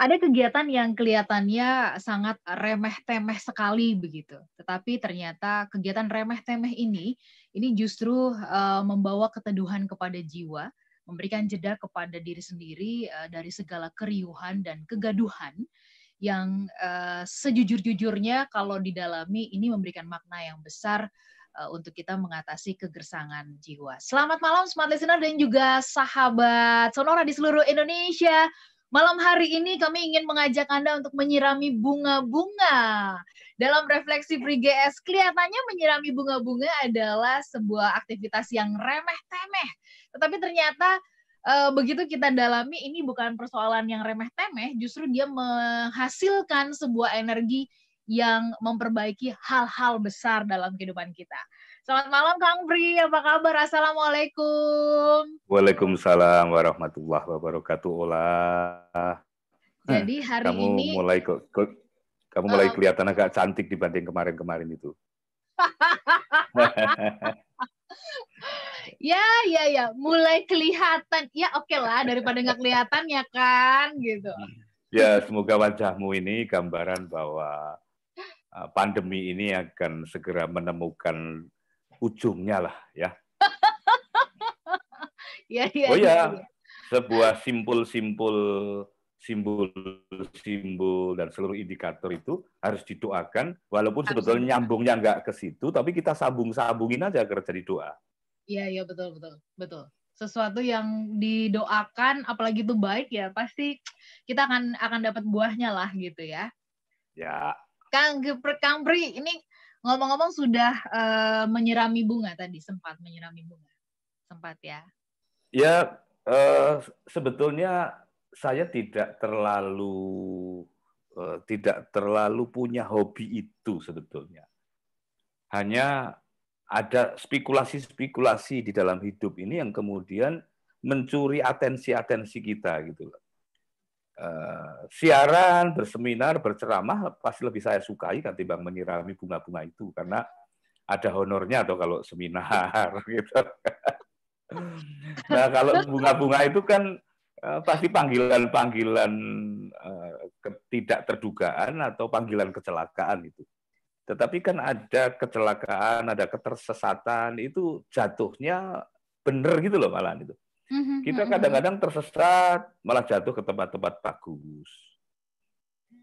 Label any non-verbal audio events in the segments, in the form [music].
ada kegiatan yang kelihatannya sangat remeh-temeh sekali begitu. Tetapi ternyata kegiatan remeh-temeh ini ini justru uh, membawa keteduhan kepada jiwa, memberikan jeda kepada diri sendiri uh, dari segala keriuhan dan kegaduhan yang uh, sejujur-jujurnya kalau didalami ini memberikan makna yang besar untuk kita mengatasi kegersangan jiwa. Selamat malam smart listener dan juga sahabat Sonora di seluruh Indonesia. Malam hari ini kami ingin mengajak Anda untuk menyirami bunga-bunga. Dalam refleksi Free kelihatannya menyirami bunga-bunga adalah sebuah aktivitas yang remeh-temeh. Tetapi ternyata e, begitu kita dalami ini bukan persoalan yang remeh-temeh, justru dia menghasilkan sebuah energi yang memperbaiki hal-hal besar dalam kehidupan kita. Selamat malam Kang Bri, apa kabar? Assalamualaikum. Waalaikumsalam warahmatullahi wabarakatuh. Olah. Jadi hmm, hari kamu ini mulai ke, ke, kamu mulai uh, kelihatan agak cantik dibanding kemarin-kemarin itu. [laughs] ya, ya, ya, mulai kelihatan. Ya, oke okay lah daripada nggak kelihatan ya kan, gitu. Hmm. Ya, semoga wajahmu ini gambaran bahwa eh, pandemi ini akan segera menemukan ujungnya lah ya. [laughs] ya, ya oh ya, ya. sebuah simpul-simpul simbol-simbol dan seluruh indikator itu harus didoakan walaupun sebetulnya nyambungnya nggak ke situ tapi kita sabung-sabungin aja kerja di doa. Iya iya betul betul betul. Sesuatu yang didoakan apalagi itu baik ya pasti kita akan akan dapat buahnya lah gitu ya. Ya. Kang Kang Pri ini Ngomong-ngomong sudah uh, menyirami bunga tadi, sempat menyirami bunga. Sempat ya? Ya, uh, sebetulnya saya tidak terlalu uh, tidak terlalu punya hobi itu sebetulnya. Hanya ada spekulasi-spekulasi di dalam hidup ini yang kemudian mencuri atensi-atensi kita gitu loh. Eh, siaran, berseminar, berceramah pasti lebih saya sukai ketimbang menyirami bunga-bunga itu karena ada honornya atau kalau seminar [laughs] gitu. Nah, kalau bunga-bunga itu kan eh, pasti panggilan-panggilan eh, tidak terdugaan atau panggilan kecelakaan itu. Tetapi kan ada kecelakaan, ada ketersesatan itu jatuhnya benar gitu loh malahan itu. Mm-hmm, kita mm-hmm. kadang-kadang tersesat, malah jatuh ke tempat-tempat bagus.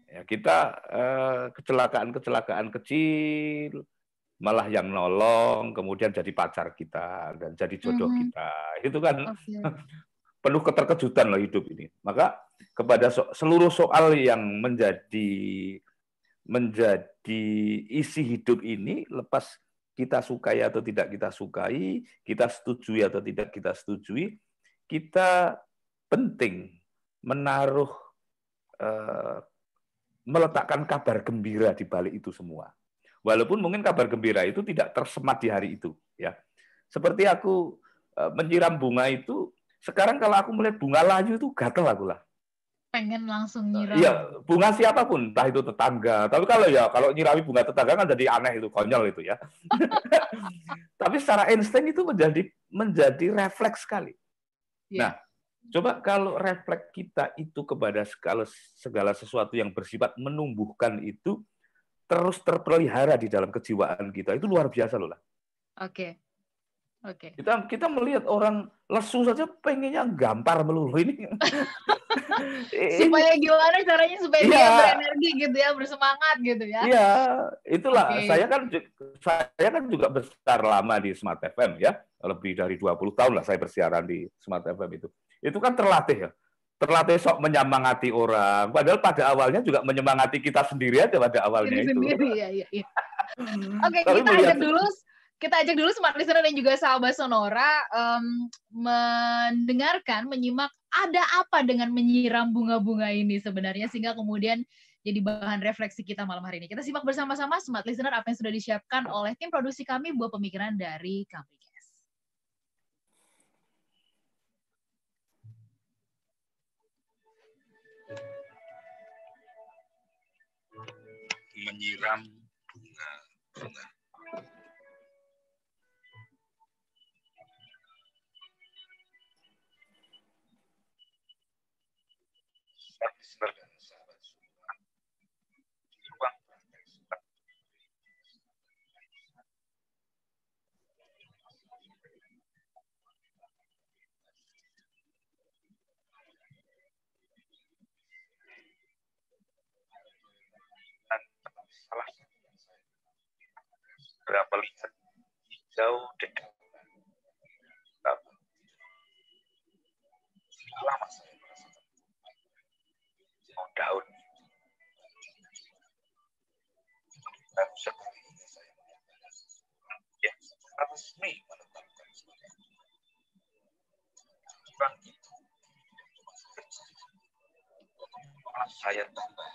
Ya, kita kecelakaan eh, kecelakaan-kecelakaan kecil, malah yang nolong, kemudian jadi pacar kita dan jadi jodoh mm-hmm. kita. Itu kan okay. [laughs] penuh keterkejutan loh hidup ini. Maka kepada so- seluruh soal yang menjadi menjadi isi hidup ini lepas kita sukai atau tidak kita sukai, kita setujui atau tidak kita setujui, kita penting menaruh eh, meletakkan kabar gembira di balik itu semua. Walaupun mungkin kabar gembira itu tidak tersemat di hari itu, ya. Seperti aku eh, menyiram bunga itu, sekarang kalau aku melihat bunga layu itu gatel aku lah. Pengen langsung eh, nyiram. Iya, bunga siapapun, entah itu tetangga. Tapi kalau ya kalau nyirami bunga tetangga kan jadi aneh itu, konyol itu ya. [laughs] Tapi secara insting itu menjadi menjadi refleks sekali. Yeah. Nah, iya. coba kalau refleks kita itu kepada segala, segala sesuatu yang bersifat menumbuhkan itu terus terpelihara di dalam kejiwaan kita. Itu luar biasa loh lah. Oke. Okay. Okay. Kita kita melihat orang lesu saja pengennya gampar melulu ini. [laughs] supaya gimana caranya supaya ya, dia iya. berenergi gitu ya, bersemangat gitu ya. Iya, itulah okay. saya kan saya kan juga besar lama di Smart FM ya. Lebih dari 20 tahun lah saya bersiaran di Smart FM itu. Itu kan terlatih ya. Terlatih sok menyemangati orang. Padahal pada awalnya juga menyemangati kita sendiri aja pada awalnya Diri itu. Sendiri, ya, ya, ya. [laughs] Oke, okay, kita lihat dulu kita ajak dulu smart listener dan juga sahabat sonora um, mendengarkan, menyimak ada apa dengan menyiram bunga-bunga ini sebenarnya sehingga kemudian jadi bahan refleksi kita malam hari ini. Kita simak bersama-sama smart listener apa yang sudah disiapkan oleh tim produksi kami buat pemikiran dari kami. menyiram bunga-bunga Berapa sahabat salah satu yang hijau dekat daun. Ya, resmi menetapkan itu. saya tambah.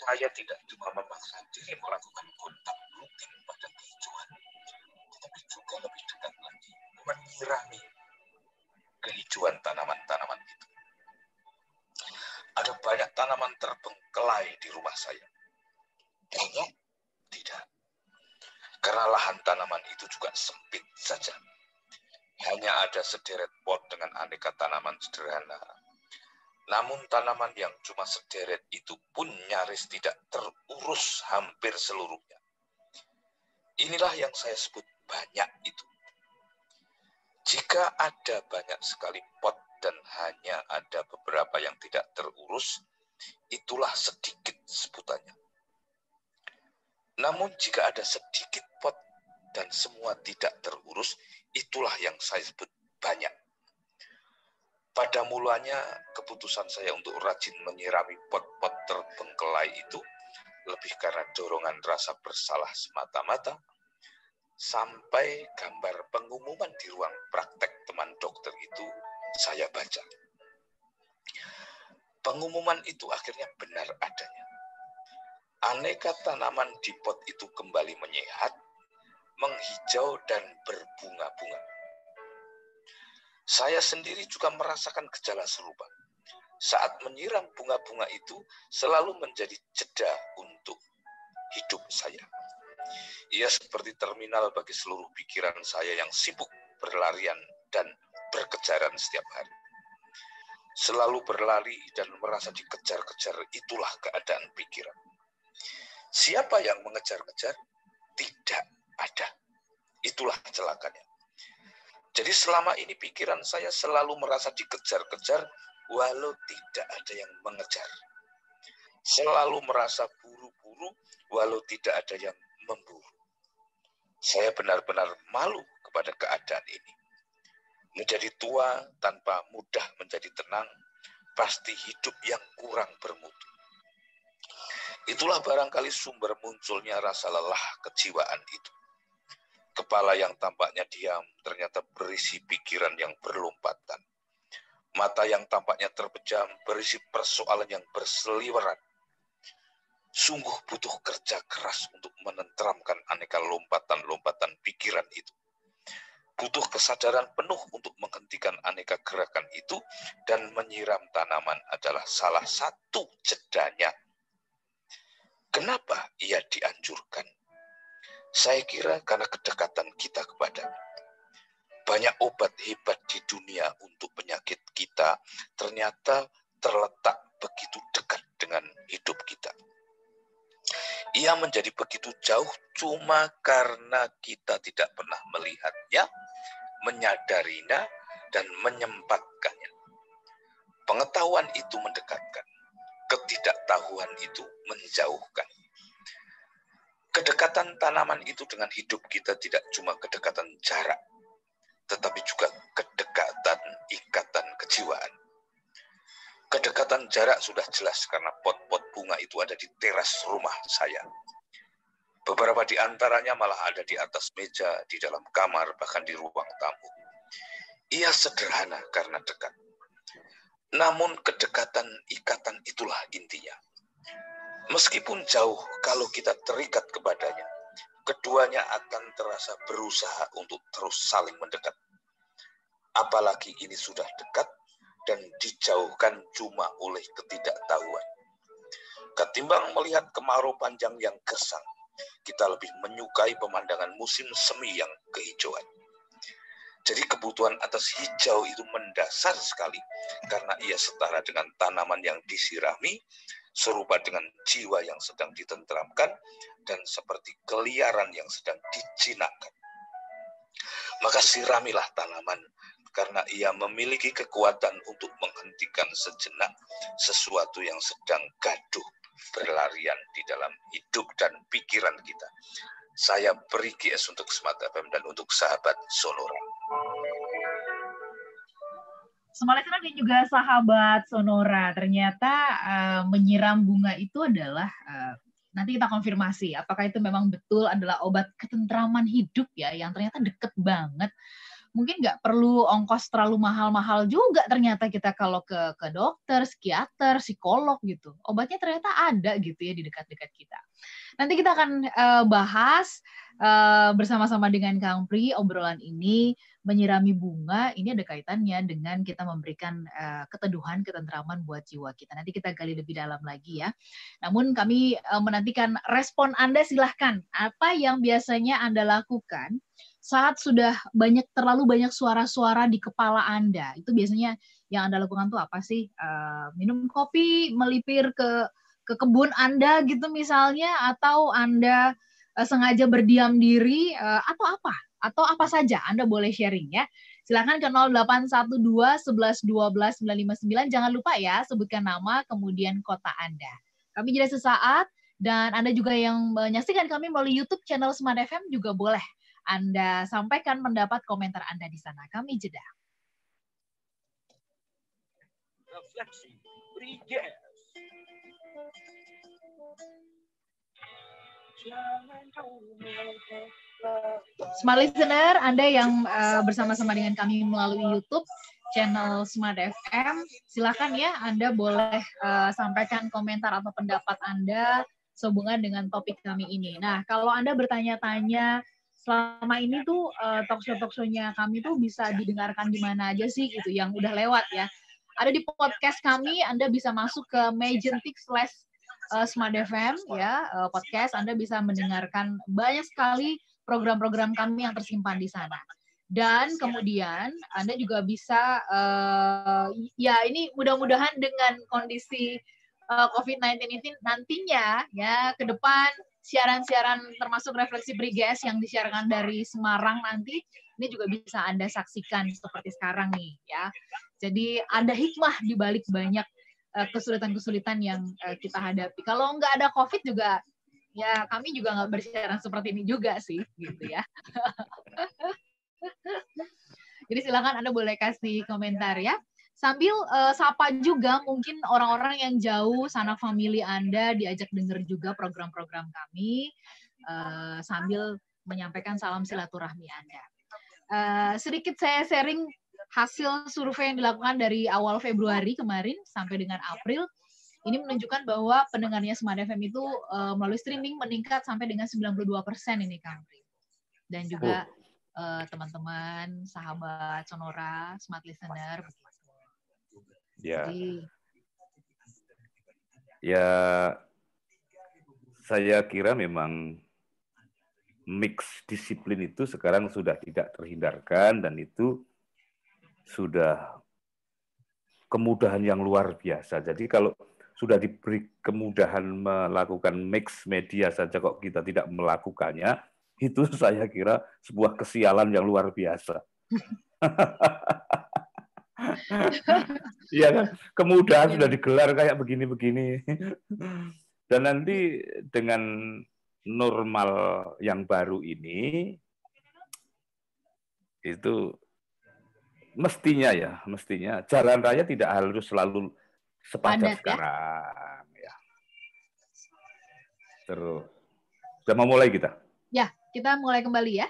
Saya tidak cuma memaksa diri melakukan kontak rutin pada tujuan, tetapi juga lebih dekat lagi menyirami kehijauan tanaman-tanaman banyak tanaman terbengkelai di rumah saya. Banyak? Tidak. Karena lahan tanaman itu juga sempit saja. Hanya ada sederet pot dengan aneka tanaman sederhana. Namun tanaman yang cuma sederet itu pun nyaris tidak terurus hampir seluruhnya. Inilah yang saya sebut banyak itu. Jika ada banyak sekali pot dan hanya ada beberapa yang tidak terurus, itulah sedikit sebutannya. Namun jika ada sedikit pot dan semua tidak terurus, itulah yang saya sebut banyak. Pada mulanya keputusan saya untuk rajin menyirami pot-pot terbengkelai itu lebih karena dorongan rasa bersalah semata-mata sampai gambar pengumuman di ruang praktek teman dokter itu saya baca. Pengumuman itu akhirnya benar adanya. Aneka tanaman di pot itu kembali menyehat, menghijau, dan berbunga-bunga. Saya sendiri juga merasakan gejala serupa. Saat menyiram bunga-bunga itu selalu menjadi jeda untuk hidup saya. Ia seperti terminal bagi seluruh pikiran saya yang sibuk berlarian dan berkejaran setiap hari. Selalu berlari dan merasa dikejar-kejar, itulah keadaan pikiran. Siapa yang mengejar-kejar? Tidak ada. Itulah celakanya. Jadi selama ini pikiran saya selalu merasa dikejar-kejar walau tidak ada yang mengejar. Selalu merasa buru-buru walau tidak ada yang memburu. Saya benar-benar malu kepada keadaan ini. Menjadi tua tanpa mudah menjadi tenang, pasti hidup yang kurang bermutu. Itulah barangkali sumber munculnya rasa lelah kejiwaan itu. Kepala yang tampaknya diam ternyata berisi pikiran yang berlompatan. Mata yang tampaknya terpejam berisi persoalan yang berseliweran. Sungguh butuh kerja keras untuk menenteramkan aneka lompatan-lompatan pikiran itu butuh kesadaran penuh untuk menghentikan aneka gerakan itu dan menyiram tanaman adalah salah satu jedanya. Kenapa ia dianjurkan? Saya kira karena kedekatan kita kepada banyak obat hebat di dunia untuk penyakit kita ternyata terletak begitu dekat dengan hidup kita. Ia menjadi begitu jauh cuma karena kita tidak pernah melihatnya, menyadarinya, dan menyempatkannya. Pengetahuan itu mendekatkan, ketidaktahuan itu menjauhkan. Kedekatan tanaman itu dengan hidup kita tidak cuma kedekatan jarak, tetapi juga kedekatan ikatan kejiwaan. Kedekatan jarak sudah jelas karena pot-pot bunga itu ada di teras rumah saya. Beberapa di antaranya malah ada di atas meja, di dalam kamar, bahkan di ruang tamu. Ia sederhana karena dekat. Namun kedekatan ikatan itulah intinya. Meskipun jauh, kalau kita terikat kepadanya, keduanya akan terasa berusaha untuk terus saling mendekat. Apalagi ini sudah dekat dan dijauhkan cuma oleh ketidaktahuan. Ketimbang melihat kemarau panjang yang kesang, kita lebih menyukai pemandangan musim semi yang kehijauan. Jadi kebutuhan atas hijau itu mendasar sekali karena ia setara dengan tanaman yang disirami, serupa dengan jiwa yang sedang ditentramkan, dan seperti keliaran yang sedang dijinakkan. Maka siramilah tanaman karena ia memiliki kekuatan untuk menghentikan sejenak sesuatu yang sedang gaduh berlarian di dalam hidup dan pikiran kita. Saya beri GS untuk Smart FM dan untuk sahabat Sonora. Smart FM dan juga sahabat Sonora, ternyata uh, menyiram bunga itu adalah uh, nanti kita konfirmasi apakah itu memang betul adalah obat ketentraman hidup ya yang ternyata deket banget mungkin nggak perlu ongkos terlalu mahal-mahal juga ternyata kita kalau ke ke dokter, psikiater, psikolog gitu. Obatnya ternyata ada gitu ya di dekat-dekat kita. Nanti kita akan uh, bahas uh, bersama-sama dengan Kang Pri obrolan ini menyirami bunga ini ada kaitannya dengan kita memberikan uh, keteduhan, ketentraman buat jiwa kita. Nanti kita gali lebih dalam lagi ya. Namun kami uh, menantikan respon Anda silahkan. Apa yang biasanya Anda lakukan saat sudah banyak terlalu banyak suara-suara di kepala Anda, itu biasanya yang Anda lakukan tuh apa sih? Uh, minum kopi, melipir ke ke kebun Anda gitu misalnya atau Anda uh, sengaja berdiam diri uh, atau apa? Atau apa saja Anda boleh sharing ya. Silahkan ke 0812 11 12 959. Jangan lupa ya sebutkan nama kemudian kota Anda. Kami jeda sesaat dan Anda juga yang menyaksikan kami melalui YouTube channel Smart FM juga boleh anda sampaikan pendapat komentar Anda di sana. Kami jeda. Smart listener, Anda yang eh, bersama-sama dengan kami melalui YouTube channel Smart FM, silakan ya Anda boleh eh, sampaikan komentar atau pendapat Anda sehubungan dengan topik kami ini. Nah, kalau Anda bertanya-tanya selama ini tuh uh, eh, talkshow talkshow-nya kami tuh bisa didengarkan di mana aja sih gitu yang udah lewat ya. Ada di podcast kami, Anda bisa masuk ke Magentic slash eh, Smart FM ya eh, podcast. Anda bisa mendengarkan banyak sekali program-program kami yang tersimpan di sana. Dan kemudian Anda juga bisa uh, ya ini mudah-mudahan dengan kondisi uh, COVID-19 ini nantinya ya ke depan siaran-siaran termasuk refleksi Briges yang disiarkan dari Semarang nanti ini juga bisa Anda saksikan seperti sekarang nih ya. Jadi ada hikmah di balik banyak eh, kesulitan-kesulitan yang eh, kita hadapi. Kalau nggak ada COVID juga ya kami juga nggak bersiaran seperti ini juga sih gitu ya. [laughs] Jadi silakan Anda boleh kasih komentar ya sambil uh, sapa juga mungkin orang-orang yang jauh sana family Anda diajak dengar juga program-program kami uh, sambil menyampaikan salam silaturahmi Anda. Uh, sedikit saya sharing hasil survei yang dilakukan dari awal Februari kemarin sampai dengan April. Ini menunjukkan bahwa pendengarnya Smart FM itu uh, melalui streaming meningkat sampai dengan 92% ini Kang. Dan juga oh. teman-teman, uh, sahabat Sonora, smart listener Ya. Jadi, ya saya kira memang mix disiplin itu sekarang sudah tidak terhindarkan dan itu sudah kemudahan yang luar biasa. Jadi kalau sudah diberi kemudahan melakukan mix media saja kok kita tidak melakukannya, [laughs] itu saya kira sebuah kesialan yang luar biasa. [laughs] [laughs] Iya kan? Kemudahan sudah digelar kayak begini-begini. Dan nanti dengan normal yang baru ini itu mestinya ya, mestinya jalan raya tidak harus selalu sepadat Padat, ya? sekarang ya. Terus sudah mau mulai kita? Ya, kita mulai kembali ya.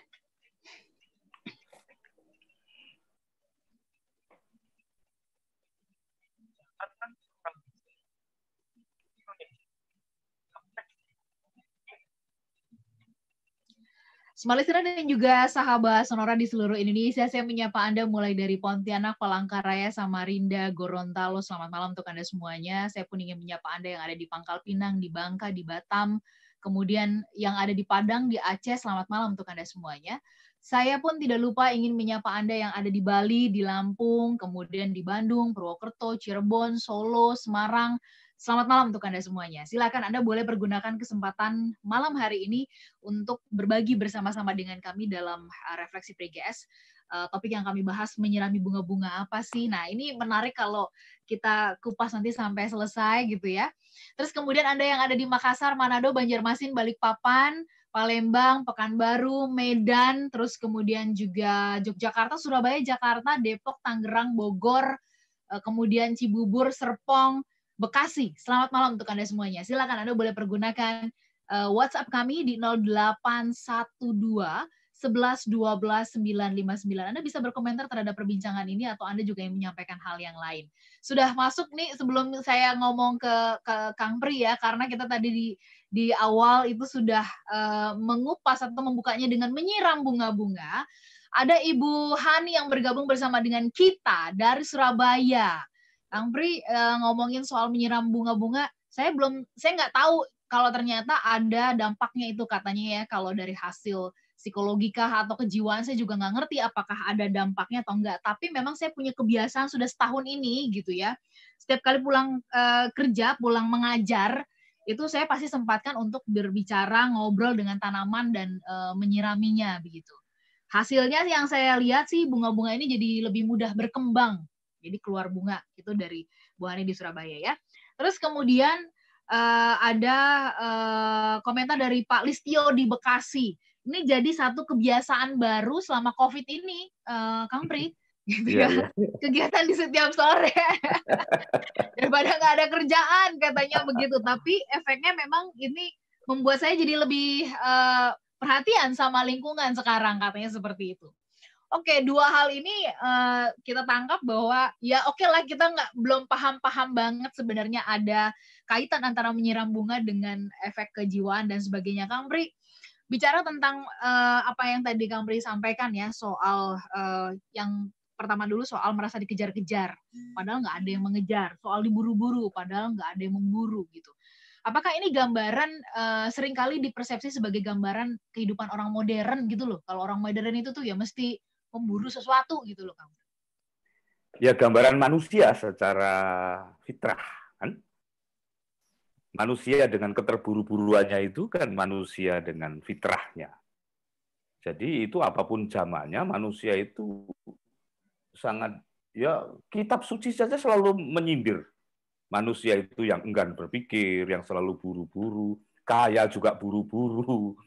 listener dan juga sahabat Sonora di seluruh Indonesia, saya menyapa Anda mulai dari Pontianak, Palangkaraya, Samarinda, Gorontalo. Selamat malam untuk Anda semuanya. Saya pun ingin menyapa Anda yang ada di Pangkal Pinang, di Bangka, di Batam, kemudian yang ada di Padang, di Aceh. Selamat malam untuk Anda semuanya. Saya pun tidak lupa ingin menyapa Anda yang ada di Bali, di Lampung, kemudian di Bandung, Purwokerto, Cirebon, Solo, Semarang, Selamat malam untuk Anda semuanya. Silakan Anda boleh pergunakan kesempatan malam hari ini untuk berbagi bersama-sama dengan kami dalam uh, refleksi PGS. Uh, topik yang kami bahas menyirami bunga-bunga apa sih? Nah, ini menarik kalau kita kupas nanti sampai selesai gitu ya. Terus kemudian Anda yang ada di Makassar, Manado, Banjarmasin, Balikpapan, Palembang, Pekanbaru, Medan, terus kemudian juga Yogyakarta, Surabaya, Jakarta, Depok, Tangerang, Bogor, uh, kemudian Cibubur, Serpong, Bekasi. Selamat malam untuk Anda semuanya. Silakan Anda boleh pergunakan uh, WhatsApp kami di 0812 11 12 959. Anda bisa berkomentar terhadap perbincangan ini atau Anda juga yang menyampaikan hal yang lain. Sudah masuk nih sebelum saya ngomong ke, ke Kang Pri ya karena kita tadi di di awal itu sudah uh, mengupas atau membukanya dengan menyiram bunga-bunga. Ada Ibu Hani yang bergabung bersama dengan kita dari Surabaya. Kang Pri uh, eh, ngomongin soal menyiram bunga-bunga, saya belum saya nggak tahu kalau ternyata ada dampaknya itu katanya ya kalau dari hasil psikologika atau kejiwaan saya juga nggak ngerti apakah ada dampaknya atau enggak. Tapi memang saya punya kebiasaan sudah setahun ini gitu ya. Setiap kali pulang uh, kerja, pulang mengajar, itu saya pasti sempatkan untuk berbicara, ngobrol dengan tanaman dan uh, menyiraminya begitu. Hasilnya yang saya lihat sih bunga-bunga ini jadi lebih mudah berkembang jadi keluar bunga itu dari Bu di Surabaya ya. Terus kemudian uh, ada uh, komentar dari Pak Listio di Bekasi. Ini jadi satu kebiasaan baru selama COVID ini, uh, Kang Pri. [laughs] Gitu iya, ya. Iya. Kegiatan di setiap sore. [laughs] Daripada nggak ada kerjaan, katanya begitu. Tapi efeknya memang ini membuat saya jadi lebih uh, perhatian sama lingkungan sekarang, katanya seperti itu oke okay, dua hal ini uh, kita tangkap bahwa ya oke okay lah kita nggak belum paham-paham banget sebenarnya ada kaitan antara menyiram bunga dengan efek kejiwaan dan sebagainya Kang Pri bicara tentang uh, apa yang tadi Kang Pri sampaikan ya soal uh, yang pertama dulu soal merasa dikejar-kejar padahal nggak ada yang mengejar soal diburu-buru padahal nggak ada yang memburu gitu apakah ini gambaran uh, seringkali dipersepsi sebagai gambaran kehidupan orang modern gitu loh kalau orang modern itu tuh ya mesti memburu sesuatu gitu loh kamu. Ya gambaran manusia secara fitrah kan. Manusia dengan keterburu-buruannya itu kan manusia dengan fitrahnya. Jadi itu apapun zamannya manusia itu sangat ya kitab suci saja selalu menyindir manusia itu yang enggan berpikir, yang selalu buru-buru, kaya juga buru-buru,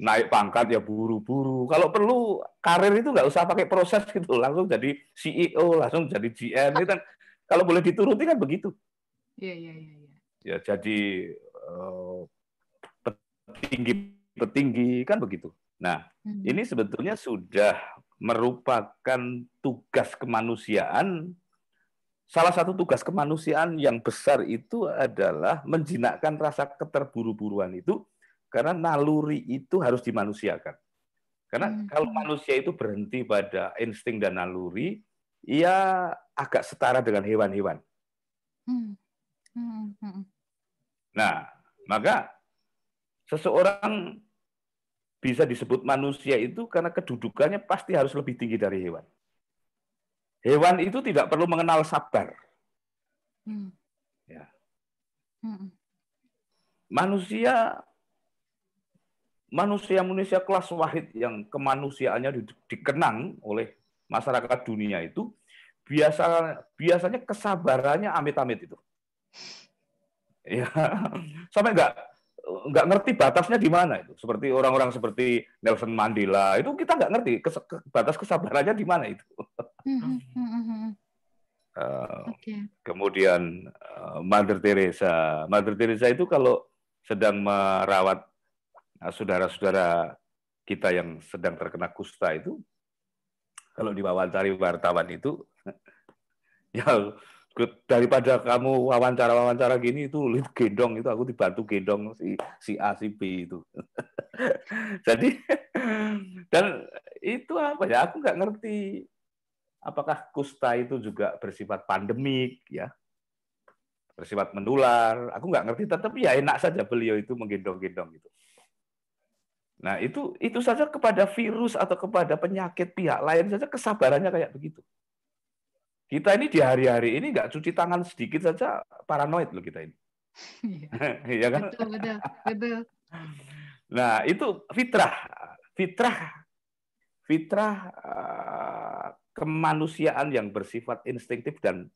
naik pangkat ya buru-buru. Kalau perlu karir itu nggak usah pakai proses gitu, langsung jadi CEO, langsung jadi GM. Itu kan kalau boleh dituruti kan begitu. Iya iya iya. iya. Ya jadi uh, petinggi petinggi kan begitu. Nah hmm. ini sebetulnya sudah merupakan tugas kemanusiaan. Salah satu tugas kemanusiaan yang besar itu adalah menjinakkan rasa keterburu-buruan itu karena naluri itu harus dimanusiakan. Karena hmm. kalau manusia itu berhenti pada insting dan naluri, ia agak setara dengan hewan-hewan. Hmm. hmm. Hmm. Nah, maka seseorang bisa disebut manusia itu karena kedudukannya pasti harus lebih tinggi dari hewan. Hewan itu tidak perlu mengenal sabar. Hmm. Ya. Hmm. Manusia manusia-manusia kelas wahid yang kemanusiaannya dikenang oleh masyarakat dunia itu biasa biasanya kesabarannya amit-amit itu. Ya, [laughs] sampai enggak nggak ngerti batasnya di mana itu. Seperti orang-orang seperti Nelson Mandela itu kita nggak ngerti kes, batas kesabarannya di mana itu. Mm-hmm. Uh, [laughs] eh, okay. Kemudian uh, Mother Teresa, Mother Teresa itu kalau sedang merawat Nah, saudara-saudara kita yang sedang terkena kusta itu, kalau diwawancari wartawan itu, [laughs] ya daripada kamu wawancara-wawancara gini itu gendong itu aku dibantu gendong si si A si B itu. [laughs] Jadi [laughs] dan itu apa ya aku nggak ngerti apakah kusta itu juga bersifat pandemik ya bersifat menular aku nggak ngerti tetapi ya enak saja beliau itu menggendong-gendong itu. Nah, itu itu saja kepada virus atau kepada penyakit pihak lain saja kesabarannya kayak begitu. Kita ini di hari-hari ini nggak cuci tangan sedikit saja paranoid loh kita ini. Iya, [laughs] iya kan? Nah, itu fitrah, fitrah, fitrah eh, kemanusiaan yang bersifat instingtif dan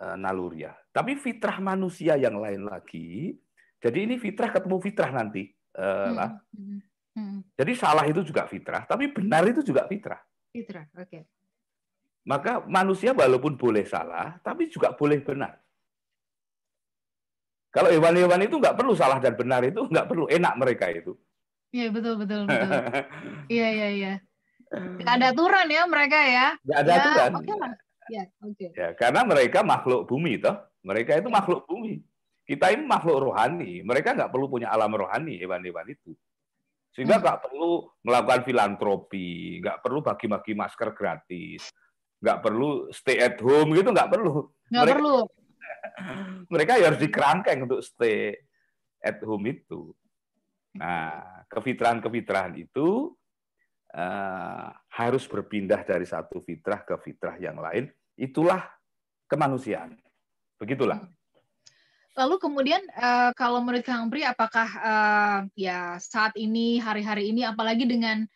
eh, naluri Tapi fitrah manusia yang lain lagi. Jadi ini fitrah ketemu fitrah nanti. Uh, Hmm. Jadi salah itu juga fitrah, tapi benar itu juga fitrah. Fitrah, oke. Okay. Maka manusia walaupun boleh salah, tapi juga boleh benar. Kalau hewan-hewan itu nggak perlu salah dan benar itu nggak perlu enak mereka itu. Iya betul betul [laughs] betul. Iya iya iya. Gak ada aturan ya mereka ya. Gak ada ya, aturan. Oke okay lah. Ya, okay. ya, karena mereka makhluk bumi toh. Mereka itu makhluk bumi. Kita ini makhluk rohani. Mereka nggak perlu punya alam rohani hewan-hewan itu. Sehingga hmm. nggak hmm. perlu melakukan filantropi, nggak perlu bagi-bagi masker gratis, nggak perlu stay at home gitu, nggak perlu. Nggak mereka, perlu. [laughs] mereka ya harus dikerangkeng untuk stay at home itu. Nah, kefitrahan-kefitrahan itu uh, harus berpindah dari satu fitrah ke fitrah yang lain. Itulah kemanusiaan. Begitulah. Hmm. Lalu kemudian uh, kalau menurut Kang Pri, apakah uh, ya saat ini hari-hari ini, apalagi dengan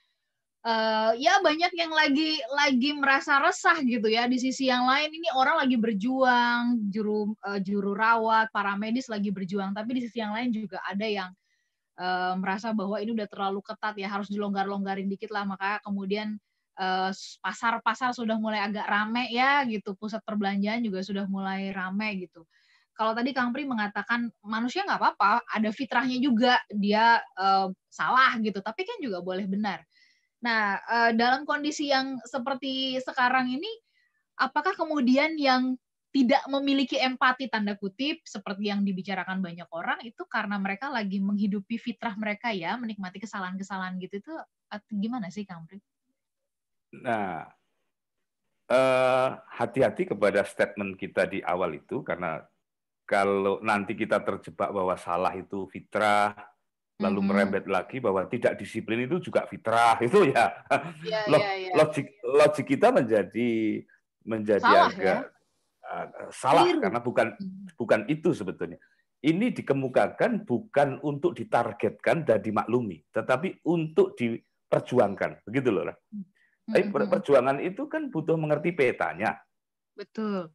uh, ya banyak yang lagi lagi merasa resah gitu ya di sisi yang lain ini orang lagi berjuang juru uh, juru rawat, para medis lagi berjuang, tapi di sisi yang lain juga ada yang uh, merasa bahwa ini udah terlalu ketat ya harus dilonggar-longgarin dikit lah, maka kemudian pasar-pasar uh, sudah mulai agak rame ya gitu, pusat perbelanjaan juga sudah mulai rame gitu kalau tadi Kang Pri mengatakan manusia nggak apa-apa, ada fitrahnya juga dia uh, salah gitu, tapi kan juga boleh benar. Nah, uh, dalam kondisi yang seperti sekarang ini, apakah kemudian yang tidak memiliki empati tanda kutip seperti yang dibicarakan banyak orang itu karena mereka lagi menghidupi fitrah mereka ya, menikmati kesalahan-kesalahan gitu itu gimana sih Kang Pri? Nah, eh, hati-hati uh, kepada statement kita di awal itu karena kalau nanti kita terjebak bahwa salah itu fitrah, lalu mm-hmm. merembet lagi bahwa tidak disiplin itu juga fitrah [laughs] itu ya, Yeah, Log, yeah, yeah. logik logik kita menjadi menjadi salah, agak ya? uh, salah Liru. karena bukan mm-hmm. bukan itu sebetulnya. Ini dikemukakan bukan untuk ditargetkan dan dimaklumi, tetapi untuk diperjuangkan, begitu loh. Mm-hmm. Tapi perjuangan itu kan butuh mengerti petanya. Betul.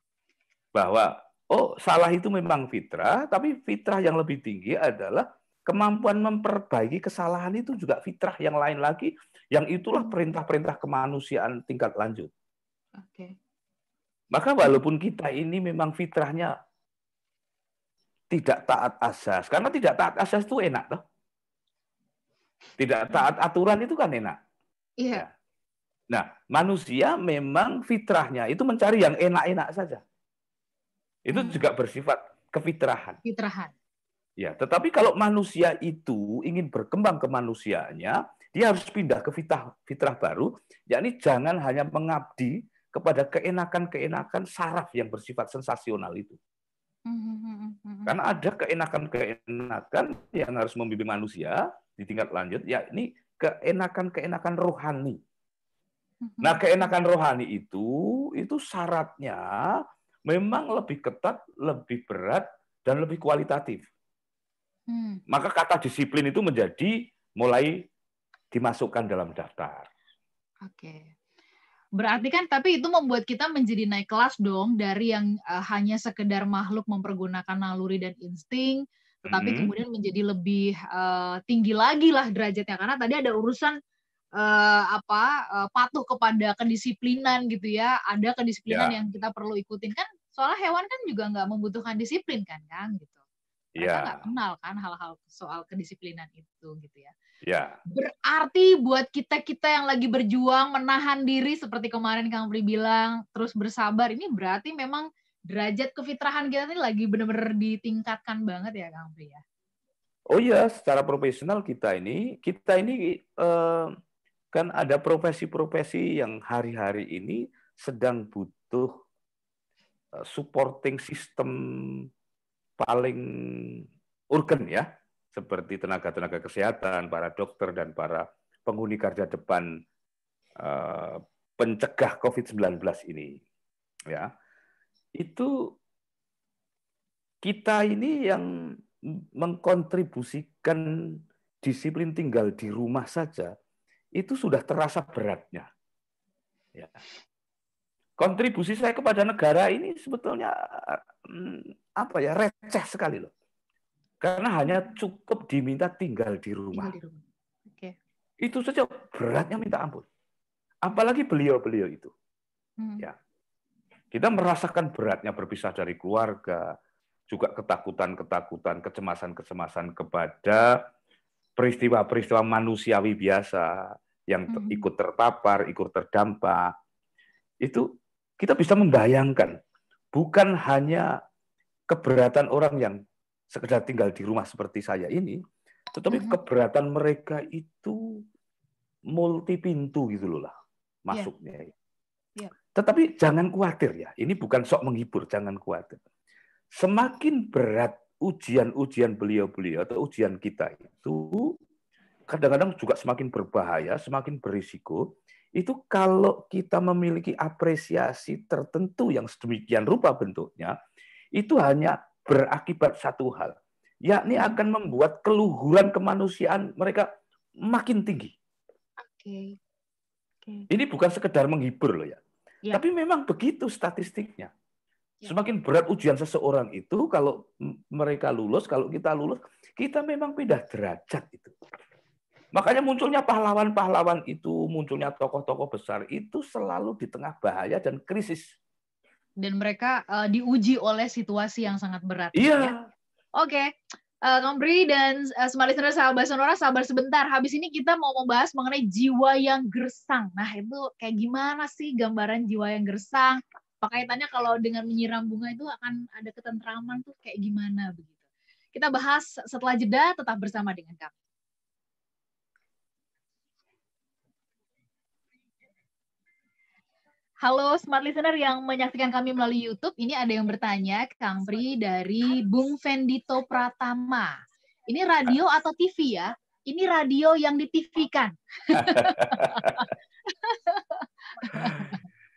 Bahwa Oh, salah itu memang fitrah, tapi fitrah yang lebih tinggi adalah kemampuan memperbaiki kesalahan itu juga fitrah yang lain lagi, yang itulah perintah-perintah kemanusiaan tingkat lanjut. Oke. Maka walaupun kita ini memang fitrahnya tidak taat asas, karena tidak taat asas itu enak loh. Tidak hmm. taat aturan itu kan enak. Iya. Ya. Nah, manusia memang fitrahnya itu mencari yang enak-enak saja itu hmm. juga bersifat kefitrahan. Fitrahan. Ya, tetapi kalau manusia itu ingin berkembang kemanusiaannya, dia harus pindah ke fitrah, fitrah baru, yakni jangan hanya mengabdi kepada keenakan-keenakan saraf yang bersifat sensasional itu. Hmm, hmm, hmm, Karena ada keenakan-keenakan yang harus membimbing manusia di tingkat lanjut, yakni keenakan-keenakan rohani. Nah, keenakan rohani itu itu syaratnya memang lebih ketat, lebih berat, dan lebih kualitatif. Hmm. Maka kata disiplin itu menjadi mulai dimasukkan dalam daftar. Oke. Berarti kan tapi itu membuat kita menjadi naik kelas dong dari yang uh, hanya sekedar makhluk mempergunakan naluri dan insting tetapi -hmm. kemudian menjadi lebih uh, tinggi lagi lah derajatnya karena tadi ada urusan uh, apa uh, patuh kepada kedisiplinan gitu ya ada kedisiplinan ya. yang kita perlu ikutin kan soalnya hewan kan juga nggak membutuhkan disiplin kan kang gitu mereka ya. nggak ya. kenal kan hal-hal soal kedisiplinan itu gitu ya ya berarti buat kita kita yang lagi berjuang menahan diri seperti kemarin kang Pri bilang terus bersabar ini berarti memang derajat kefitrahan kita ini lagi benar-benar ditingkatkan banget ya kang Pri ya Oh iya, secara profesional kita ini, kita ini eh, kan ada profesi-profesi yang hari-hari ini sedang butuh e, supporting system paling urgen ya seperti tenaga-tenaga kesehatan, para dokter dan para penghuni kerja depan uh, pencegah COVID-19 ini. Ya. Itu kita ini yang mengkontribusikan disiplin tinggal di rumah saja itu sudah terasa beratnya. Ya. Kontribusi saya kepada negara ini sebetulnya hmm, apa ya receh sekali loh, karena hanya cukup diminta tinggal di rumah. di rumah. Okay. Itu saja beratnya minta ampun. Apalagi beliau-beliau itu, hmm. ya kita merasakan beratnya berpisah dari keluarga, juga ketakutan-ketakutan, kecemasan-kecemasan kepada peristiwa-peristiwa manusiawi biasa yang mhm. ikut terpapar, ikut terdampak, itu kita bisa membayangkan bukan hanya keberatan orang yang sekedar tinggal di rumah seperti saya ini, tetapi mhm. keberatan mereka itu multi pintu gitu loh lah ya. masuknya. Yeah. Tetapi jangan khawatir ya, ini bukan sok menghibur, jangan khawatir. Semakin berat ujian-ujian beliau-beliau atau ujian kita itu kadang-kadang juga semakin berbahaya, semakin berisiko. Itu kalau kita memiliki apresiasi tertentu yang sedemikian rupa bentuknya, itu hanya berakibat satu hal, yakni akan membuat keluhuran kemanusiaan mereka makin tinggi. Okay. Okay. Ini bukan sekedar menghibur loh ya, ya. tapi memang begitu statistiknya. Ya. Semakin berat ujian seseorang itu kalau mereka lulus, kalau kita lulus, kita memang pindah derajat itu. Makanya munculnya pahlawan-pahlawan itu, munculnya tokoh-tokoh besar itu selalu di tengah bahaya dan krisis. Dan mereka uh, diuji oleh situasi yang sangat berat. Iya. Ya. Oke. Okay. Uh, eh, Ngomri dan uh, semua listener sahabat Sonora sabar sebentar. Habis ini kita mau membahas mengenai jiwa yang gersang. Nah, itu kayak gimana sih gambaran jiwa yang gersang? Pakaiannya kalau dengan menyiram bunga itu akan ada ketentraman tuh kayak gimana begitu. Kita bahas setelah jeda tetap bersama dengan kami. Halo smart listener yang menyaksikan kami melalui YouTube, ini ada yang bertanya, Kang Pri dari Bung Vendito Pratama. Ini radio ah. atau TV ya? Ini radio yang di TV kan? [laughs]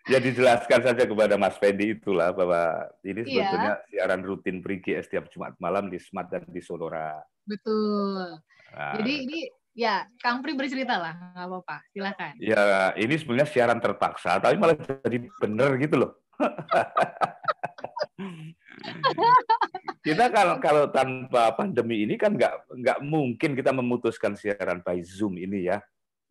ya dijelaskan saja kepada Mas Fendi itulah bahwa ini iya. sebetulnya yeah. siaran rutin Prigi setiap Jumat malam di Smart dan di Sonora. Betul. Nah. Jadi ini ya Kang Pri bercerita lah, nggak apa-apa, silakan. Ya ini sebenarnya siaran terpaksa, tapi malah jadi bener gitu loh. [laughs] kita kalau kalau tanpa pandemi ini kan nggak nggak mungkin kita memutuskan siaran by zoom ini ya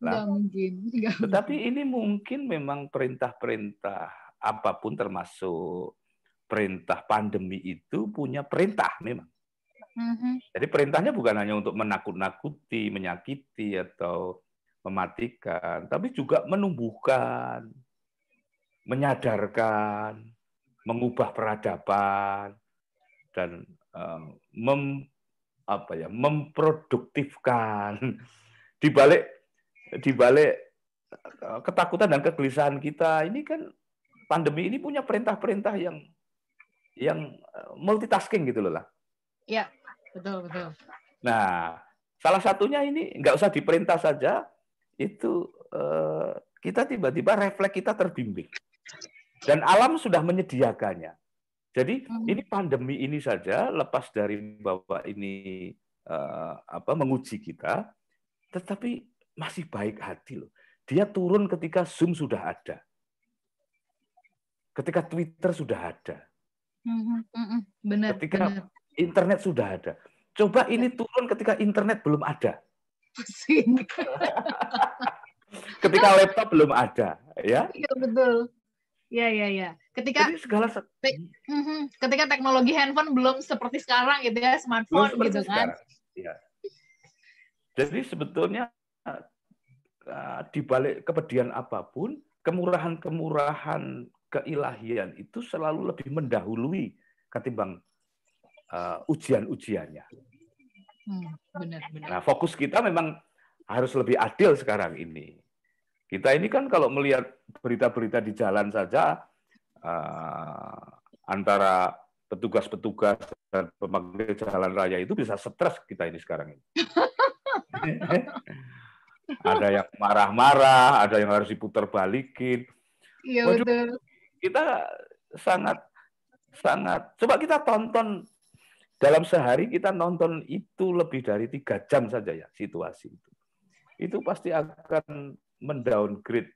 Nah, mungkin. Nggak tetapi mungkin. ini mungkin memang perintah-perintah apapun termasuk perintah pandemi itu punya perintah memang. Mm-hmm. Jadi perintahnya bukan hanya untuk menakut-nakuti, menyakiti atau mematikan, tapi juga menumbuhkan, menyadarkan, mengubah peradaban dan uh, mem, apa ya, memproduktifkan. [laughs] Di balik di balik eh, ketakutan dan kegelisahan kita ini kan pandemi ini punya perintah-perintah yang yang eh, multitasking gitu loh lah. Iya, betul betul. Nah, salah satunya ini nggak usah diperintah saja itu eh, kita tiba-tiba refleks kita terbimbing dan alam sudah menyediakannya. Jadi hmm. ini pandemi ini saja lepas dari bahwa ini apa menguji kita, tetapi masih baik hati loh. Dia turun ketika Zoom sudah ada. Ketika Twitter sudah ada. Mm-hmm, mm-hmm. Benar, ketika benar. internet sudah ada. Coba ini turun ketika internet belum ada. [laughs] ketika laptop belum ada, ya. Iya betul. Ya ya ya. Ketika Jadi segala te mm-hmm. ketika teknologi handphone belum seperti sekarang gitu ya, smartphone gitu kan. Ya. Jadi sebetulnya Eh, eh, di balik kepedihan apapun, kemurahan-kemurahan keilahian itu selalu lebih mendahului ketimbang uh, ujian-ujiannya. Hmm, Nah, fokus kita memang harus lebih adil sekarang ini. Kita ini kan kalau melihat berita-berita di jalan saja uh, antara petugas-petugas dan pemanggil jalan raya itu bisa stres kita ini sekarang ini. [laughs] ada yang marah-marah, ada yang harus diputar balikin. Iya betul. Kita sangat sangat coba kita tonton dalam sehari kita nonton itu lebih dari tiga jam saja ya situasi itu. Itu pasti akan mendowngrade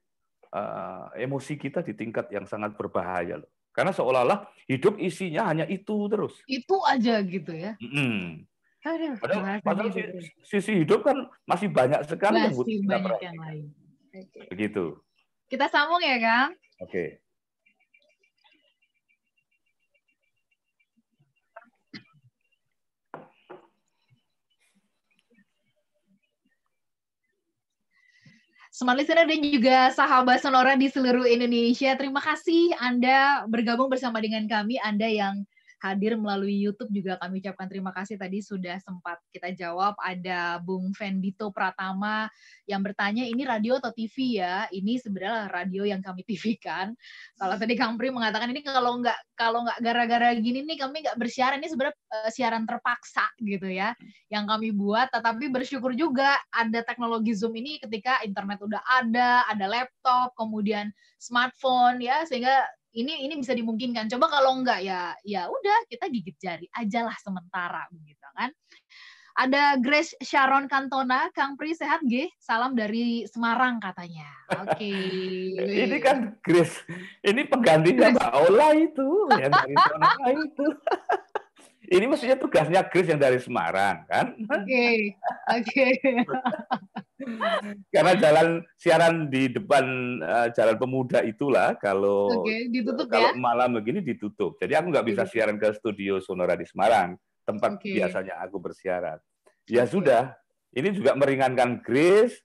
uh, emosi kita di tingkat yang sangat berbahaya loh. Karena seolah-olah hidup isinya hanya itu terus. Itu aja gitu ya. Mm -hmm. Aduh, padahal, padahal sisi, sisi hidup kan masih banyak sekali masih yang butuh kita banyak yang lain. Okay. Begitu. Kita sambung ya, Kang. Oke. Okay. Smart Listener dan juga sahabat Sonora di seluruh Indonesia. Terima kasih Anda bergabung bersama dengan kami, Anda yang hadir melalui YouTube juga kami ucapkan terima kasih tadi sudah sempat kita jawab ada Bung Fendito Pratama yang bertanya ini radio atau TV ya ini sebenarnya radio yang kami TV kan kalau tadi Kang Pri mengatakan ini kalau nggak kalau nggak gara-gara gini nih kami nggak bersiaran ini sebenarnya uh, siaran terpaksa gitu ya yang kami buat tetapi bersyukur juga ada teknologi Zoom ini ketika internet udah ada ada laptop kemudian smartphone ya sehingga ini ini bisa dimungkinkan coba kalau enggak ya ya udah kita gigit jari aja lah sementara begitu kan ada Grace Sharon Kantona, Kang Pri sehat G? Salam dari Semarang katanya. Oke. Okay. [laughs] ini kan Grace, ini penggantinya Mbak Ola itu, yang dari itu. [laughs] ini maksudnya tugasnya Grace yang dari Semarang kan? Oke, okay. oke. Okay. [laughs] Karena jalan siaran di depan uh, jalan pemuda itulah kalau okay, ditutup ya? kalau ya? malam begini ditutup. Jadi aku nggak bisa siaran ke studio Sonora di Semarang, tempat okay. biasanya aku bersiaran. Ya sudah, ini juga meringankan Grace,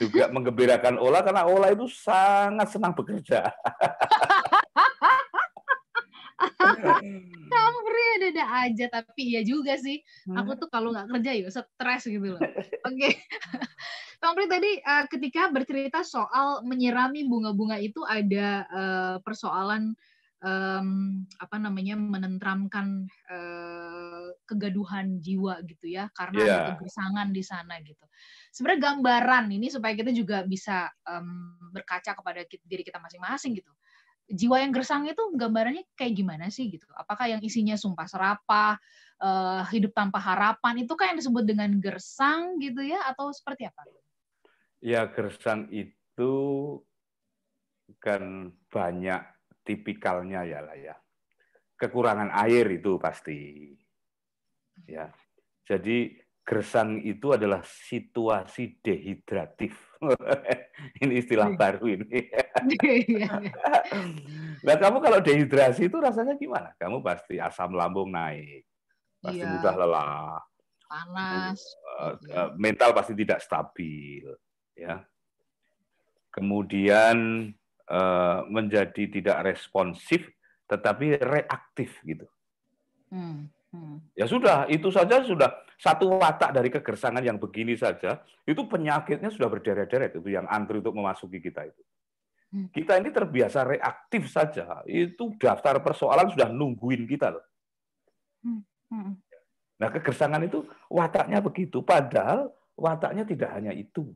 juga [laughs] menggembirakan Ola karena Ola itu sangat senang bekerja. [laughs] kampret ada-ada aja tapi iya juga sih aku hmm. tuh kalau nggak kerja ya stres gitu loh oke okay. [laughs] tadi uh, ketika bercerita soal menyirami bunga-bunga itu ada uh, persoalan um, apa namanya menentramkan uh, kegaduhan jiwa gitu ya karena yeah. ada iya. kegersangan di sana gitu. Sebenarnya gambaran ini supaya kita juga bisa um, berkaca kepada diri kita masing-masing gitu jiwa yang gersang itu gambarannya kayak gimana sih gitu? Apakah yang isinya sumpah serapah, uh, hidup tanpa harapan itu kan yang disebut dengan gersang gitu ya atau seperti apa? Ya gersang itu kan banyak tipikalnya ya lah ya. Kekurangan air itu pasti. Ya. Jadi gersang itu adalah situasi dehidratif. [laughs] ini istilah baru ini. nah [laughs] kamu kalau dehidrasi itu rasanya gimana? Kamu pasti asam lambung naik, pasti iya. mudah lelah, panas, iya. eh, mental pasti tidak stabil, ya. Kemudian eh, menjadi tidak responsif, tetapi reaktif gitu. Hmm. Hmm. Ya sudah, itu saja sudah satu watak dari kegersangan yang begini saja, itu penyakitnya sudah berderet-deret itu yang antri untuk memasuki kita itu. Hmm. Kita ini terbiasa reaktif saja. Itu daftar persoalan sudah nungguin kita loh. Hmm, hmm. Nah, kegersangan itu wataknya begitu, padahal wataknya tidak hanya itu.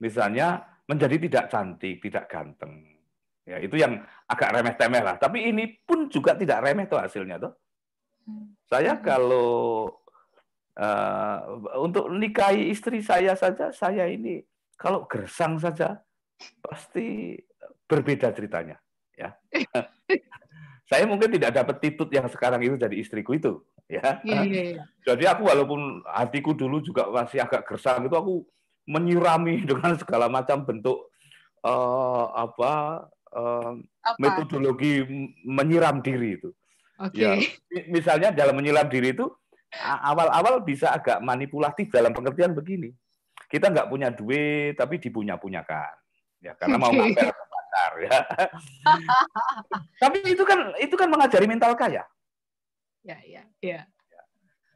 Misalnya menjadi tidak cantik, tidak ganteng. Ya, itu yang agak remeh-temeh lah. Tapi ini pun juga tidak remeh tuh hasilnya tuh. Saya kalau Eh, untuk nikahi istri saya saja, saya ini kalau gersang saja pasti berbeda ceritanya. Ya, [laughs] saya mungkin tidak dapat titut yang sekarang itu dari istriku itu. Ya, iya, iya, iya. jadi aku walaupun hatiku dulu juga masih agak gersang itu aku menyirami [laughs] dengan segala macam bentuk uh, apa, uh, apa metodologi menyiram diri itu. Okay. Ya, misalnya dalam menyiram diri itu awal-awal bisa agak manipulatif dalam pengertian begini. Kita nggak punya duit, tapi dipunya-punyakan. Ya, karena mau ngapel ke pasar. Ya. [laughs] tapi itu kan itu kan mengajari mental kaya. Ya, ya, ya.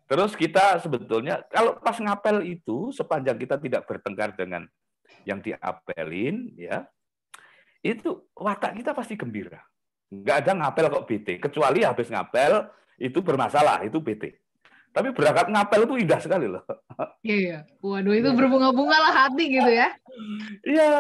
Terus kita sebetulnya kalau pas ngapel itu sepanjang kita tidak bertengkar dengan yang diapelin, ya itu watak kita pasti gembira. Nggak ada ngapel kok BT, kecuali habis ngapel itu bermasalah, itu BT. Tapi berangkat ngapel itu indah sekali loh. Iya, iya. waduh itu berbunga-bunga lah hati gitu ya. Iya,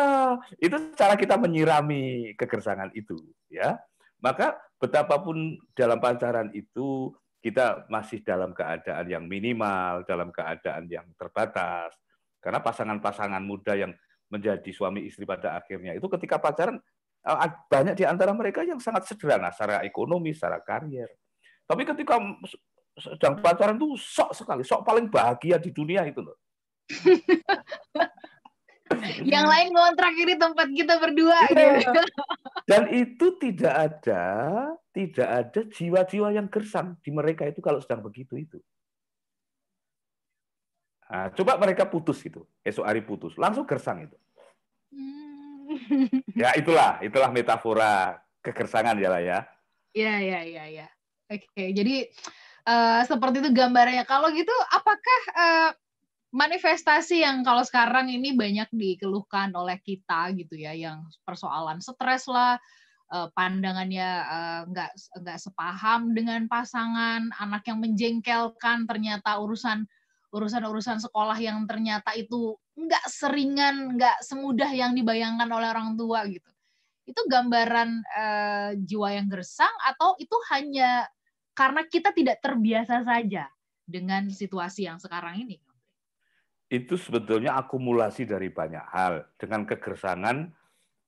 itu cara kita menyirami kegersangan itu ya. Maka betapapun dalam pacaran itu kita masih dalam keadaan yang minimal, dalam keadaan yang terbatas. Karena pasangan-pasangan muda yang menjadi suami istri pada akhirnya itu ketika pacaran eh, banyak di antara mereka yang sangat sederhana secara ekonomi, secara karier. Tapi ketika sedang pacaran tuh sok sekali, sok paling bahagia di dunia itu loh. [laughs] Yang lain ngontrak ini tempat kita berdua. Iya. Gitu. [laughs] Dan itu tidak ada, tidak ada jiwa-jiwa yang gersang di mereka itu kalau sedang begitu itu. Nah, coba mereka putus itu, esok hari putus, langsung gersang itu. Hmm. Ya itulah, itulah metafora kegersangan ya lah ya. Ya ya ya ya. Oke, jadi Eh, seperti itu gambarnya. Kalau gitu, apakah uh, manifestasi yang kalau sekarang ini banyak dikeluhkan oleh kita gitu ya, yang persoalan stres lah, uh, pandangannya uh, nggak sepaham dengan pasangan, anak yang menjengkelkan, ternyata urusan urusan-urusan sekolah yang ternyata itu nggak seringan, nggak semudah yang dibayangkan oleh orang tua gitu. Itu gambaran uh, jiwa yang gersang atau itu hanya karena kita tidak terbiasa saja dengan situasi yang sekarang ini. Itu sebetulnya akumulasi dari banyak hal dengan kegersangan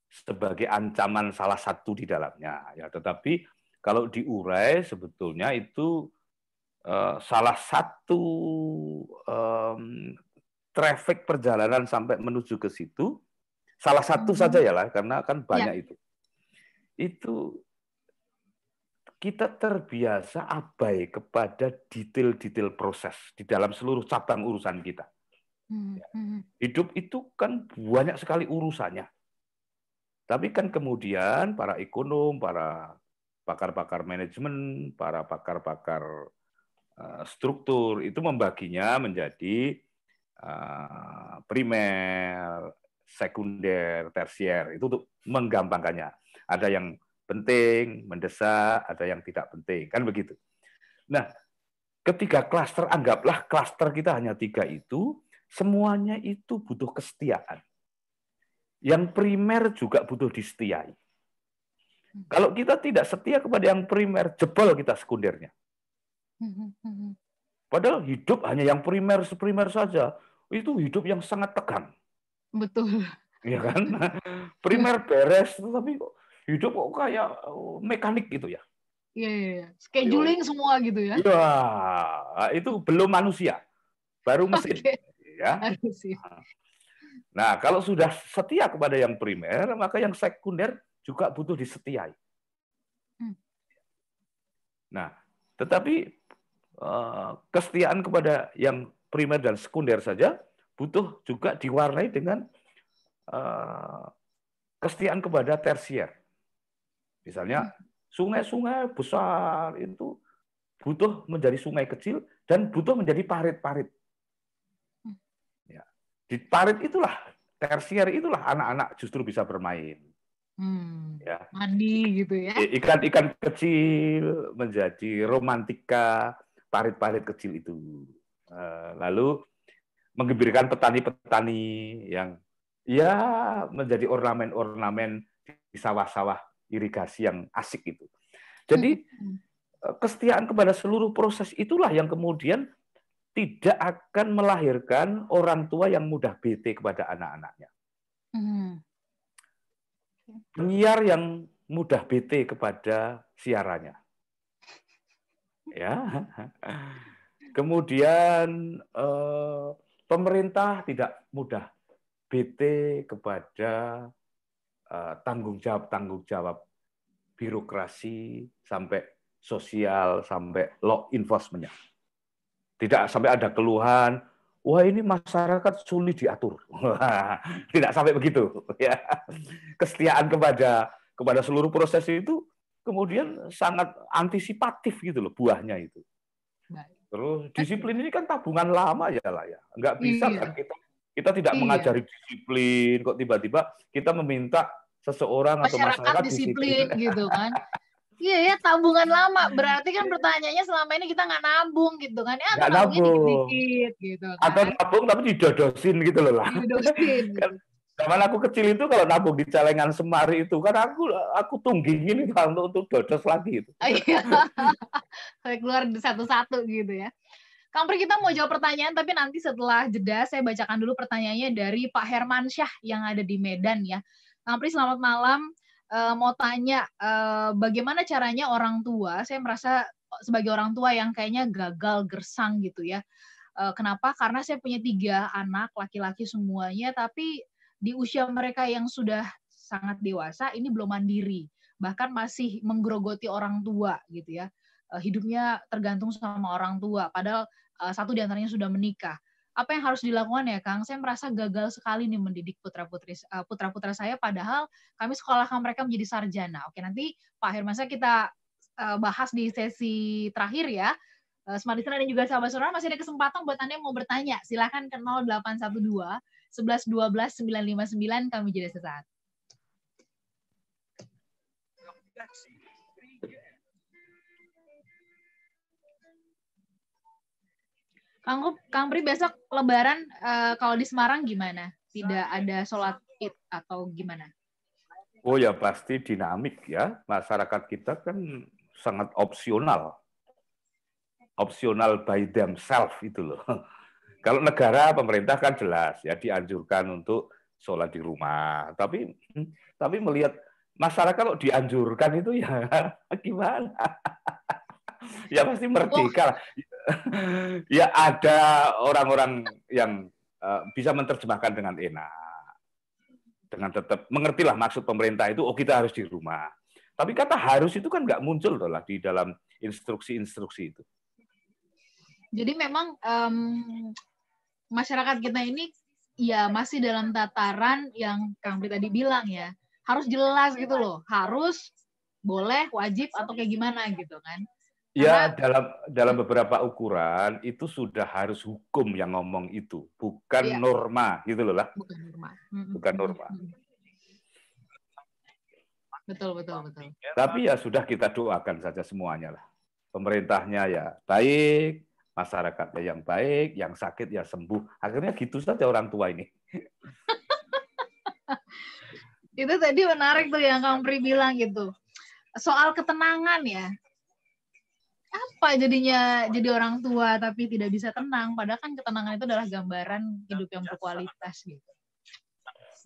sebagai ancaman salah satu di dalamnya ya tetapi kalau diurai sebetulnya itu uh, salah satu um, traffic perjalanan sampai menuju ke situ salah satu hmm. saja ya lah karena kan ya. banyak yeah. itu itu kita terbiasa abai kepada detail-detail proses di dalam seluruh cabang urusan kita. Hmm, ya. hmm. Hidup itu kan banyak sekali urusannya. Tapi kan kemudian para ekonom, para pakar-pakar manajemen, para pakar-pakar eh, struktur itu membaginya menjadi eh, primer, sekunder, tersier. Itu untuk menggampangkannya. Ada yang penting, mendesak, ada yang tidak penting, kan begitu. Nah, ketiga klaster anggaplah klaster kita hanya tiga itu, semuanya itu butuh kesetiaan. Yang primer juga butuh disetiai. Hmm. Kalau kita tidak setia kepada yang primer, jebol kita sekundernya. Padahal hidup hanya yang primer seprimer saja, itu hidup yang sangat tegang. Betul. Iya kan? [laughs] primer beres, tapi kok hidup kok kayak eh, mekanik gitu ya. Iya, yeah, iya. yeah. scheduling Yo. semua gitu ya. Iya, itu belum manusia, baru [laughs] mesin. Okay. Ya. Nah, nah, kalau sudah setia kepada yang primer, maka yang sekunder juga butuh disetiai. Hmm. Nah, tetapi eh, kesetiaan kepada yang primer dan sekunder saja butuh juga diwarnai dengan eh, kesetiaan kepada tersier. Misalnya hmm. sungai-sungai besar itu butuh menjadi sungai kecil dan butuh menjadi parit-parit. Hmm. Ya. Di parit itulah tersier itulah anak-anak justru bisa bermain. Hmm, ya. Mandi gitu ya. Ikan-ikan kecil menjadi romantika parit-parit kecil itu. Eh, lalu menggembirakan petani-petani yang ya menjadi ornamen-ornamen di sawah-sawah irigasi yang asik itu. Jadi hmm. eh, kesetiaan kepada seluruh proses itulah yang kemudian tidak akan melahirkan orang tua yang mudah bete kepada anak-anaknya. Hmm. Penyiar yang mudah bete kepada siarannya. Ya. Kemudian eh, pemerintah tidak mudah bete kepada Eh, tanggung jawab tanggung jawab birokrasi sampai sosial sampai law enforcementnya. Tidak sampai ada keluhan, wah ini masyarakat sulit diatur. [laughs] Tidak sampai begitu. [laughs] Ya. Kesetiaan kepada kepada seluruh proses itu kemudian sangat antisipatif gitu loh buahnya itu. Terus disiplin ini kan tabungan lama ya lah ya. Enggak bisa iya. kan kita kita tidak iya. mengajari disiplin, kok tiba-tiba kita meminta seseorang masyarakat atau masyarakat disiplin, disiplin. gitu kan. [laughs] Iya ya tabungan lama berarti kan pertanyaannya selama ini kita nggak nabung gitu kan ya nggak nabung dikit-dikit gitu kan. atau nabung tapi didodosin gitu loh lah didodosin [laughs] kan, zaman aku kecil itu kalau nabung di celengan semari itu kan aku aku tunggingin itu untuk untuk dodos lagi itu iya [laughs] keluar satu-satu gitu ya Kang Pri, kita mau jawab pertanyaan, tapi nanti setelah jeda saya bacakan dulu pertanyaannya dari Pak Herman Syah yang ada di Medan ya. Kang Pri, selamat malam. E, mau tanya e, bagaimana caranya orang tua, saya merasa sebagai orang tua yang kayaknya gagal gersang gitu ya. E, kenapa? Karena saya punya tiga anak, laki-laki semuanya, tapi di usia mereka yang sudah sangat dewasa ini belum mandiri bahkan masih menggerogoti orang tua gitu ya Eh, hidupnya tergantung sama orang tua padahal uh, satu di antaranya sudah menikah apa yang harus dilakukan ya Kang? Saya merasa gagal sekali nih mendidik putra putri putra putra saya. Padahal kami sekolahkan mereka menjadi sarjana. Oke nanti Pak Hermansyah kita eh, bahas di sesi terakhir ya. Smart Listener dan juga sahabat saudara masih ada kesempatan buat Anda yang mau bertanya. Silahkan ke 0812 11 12 959 kami jadi sesaat. Kang Kang Pri besok Lebaran uh, kalau di Semarang gimana? Tidak ada sholat id atau gimana? Oh ya pasti dinamik ya masyarakat kita kan sangat opsional, opsional by themselves itu loh. [laughs] Kalau negara pemerintah kan jelas ya dianjurkan untuk sholat di rumah, tapi tapi melihat masyarakat kalau dianjurkan itu ya [laughs] gimana? [laughs] ya pasti merdeka. Oh [laughs] ya ada orang-orang yang uh, bisa menerjemahkan dengan enak, dengan tetap mengertilah maksud pemerintah itu. Oh kita harus di rumah. Tapi kata harus itu kan nggak muncul lah di dalam instruksi-instruksi itu. Jadi memang um, masyarakat kita ini ya masih dalam tataran yang Kang Bri tadi bilang ya harus jelas gitu loh harus boleh wajib atau kayak gimana gitu kan Ya, Karena... dalam dalam beberapa ukuran itu sudah harus hukum yang ngomong itu, bukan ya. norma gitu loh lah. Bukan norma. Hmm, hmm, bukan hmm, norma. Betul, betul, betul. Tapi ya sudah kita doakan saja semuanya lah. Pemerintahnya ya baik, masyarakatnya yang baik, yang sakit ya sembuh. Akhirnya gitu saja orang tua ini. [laughs] itu tadi menarik tuh yang Kang Pri bilang gitu. Soal ketenangan ya, apa jadinya jadi orang tua tapi tidak bisa tenang padahal kan ketenangan itu adalah gambaran hidup yang berkualitas gitu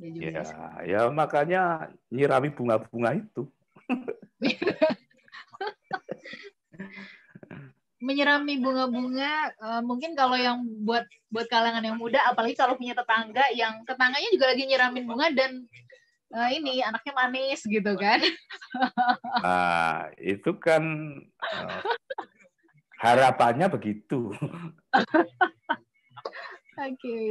ya, ya, ya, makanya nyirami bunga-bunga itu [laughs] menyirami bunga-bunga eh, mungkin kalau yang buat buat kalangan yang muda apalagi kalau punya tetangga yang tetangganya juga lagi nyiramin bunga dan uh, ini anaknya manis gitu kan. [laughs] Nah, itu kan uh, harapannya begitu. [laughs] Oke. okay.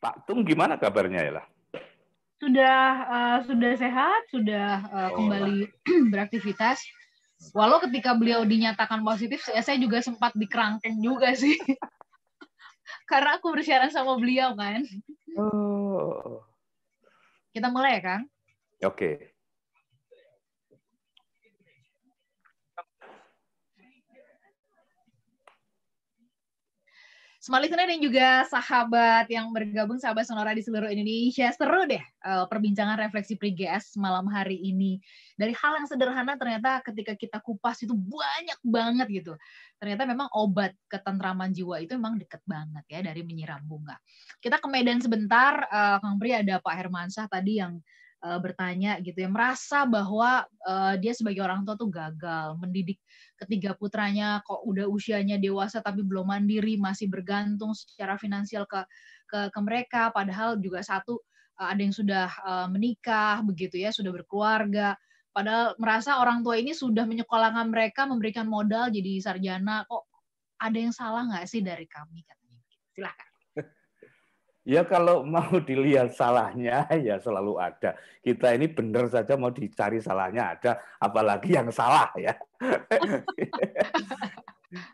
Pak Tung gimana kabarnya ya lah? sudah uh, sudah sehat, sudah uh, kembali oh. [clears throat] beraktivitas. Walau ketika beliau dinyatakan positif, ya, saya, juga sempat dikerangkeng juga sih. [laughs] Karena aku bersiaran sama beliau kan. Oh. Kita mulai ya, Kang? Oke. Okay. Smart Listener dan juga sahabat yang bergabung, sahabat Sonora di seluruh Indonesia. Seru deh uh, perbincangan refleksi PGS malam hari ini. Dari hal yang sederhana ternyata ketika kita kupas itu banyak banget gitu. Ternyata memang obat ketentraman jiwa itu memang deket banget ya dari menyiram bunga. Kita ke Medan sebentar, uh, Kang Pri ada Pak Hermansyah tadi yang eh, bertanya gitu ya merasa bahwa uh, dia sebagai orang tua tuh gagal mendidik ketiga putranya kok udah usianya dewasa tapi belum mandiri masih bergantung secara finansial ke ke, ke mereka padahal juga satu eh, ada yang sudah eh, menikah begitu ya sudah berkeluarga padahal merasa orang tua ini sudah menyekolahkan mereka memberikan modal jadi sarjana kok ada yang salah nggak sih dari kami katanya silahkan Ya kalau [laughs] mau dilihat salahnya ya selalu ada. Kita ini benar saja mau dicari salahnya ada, apalagi yang salah ya. [laughs]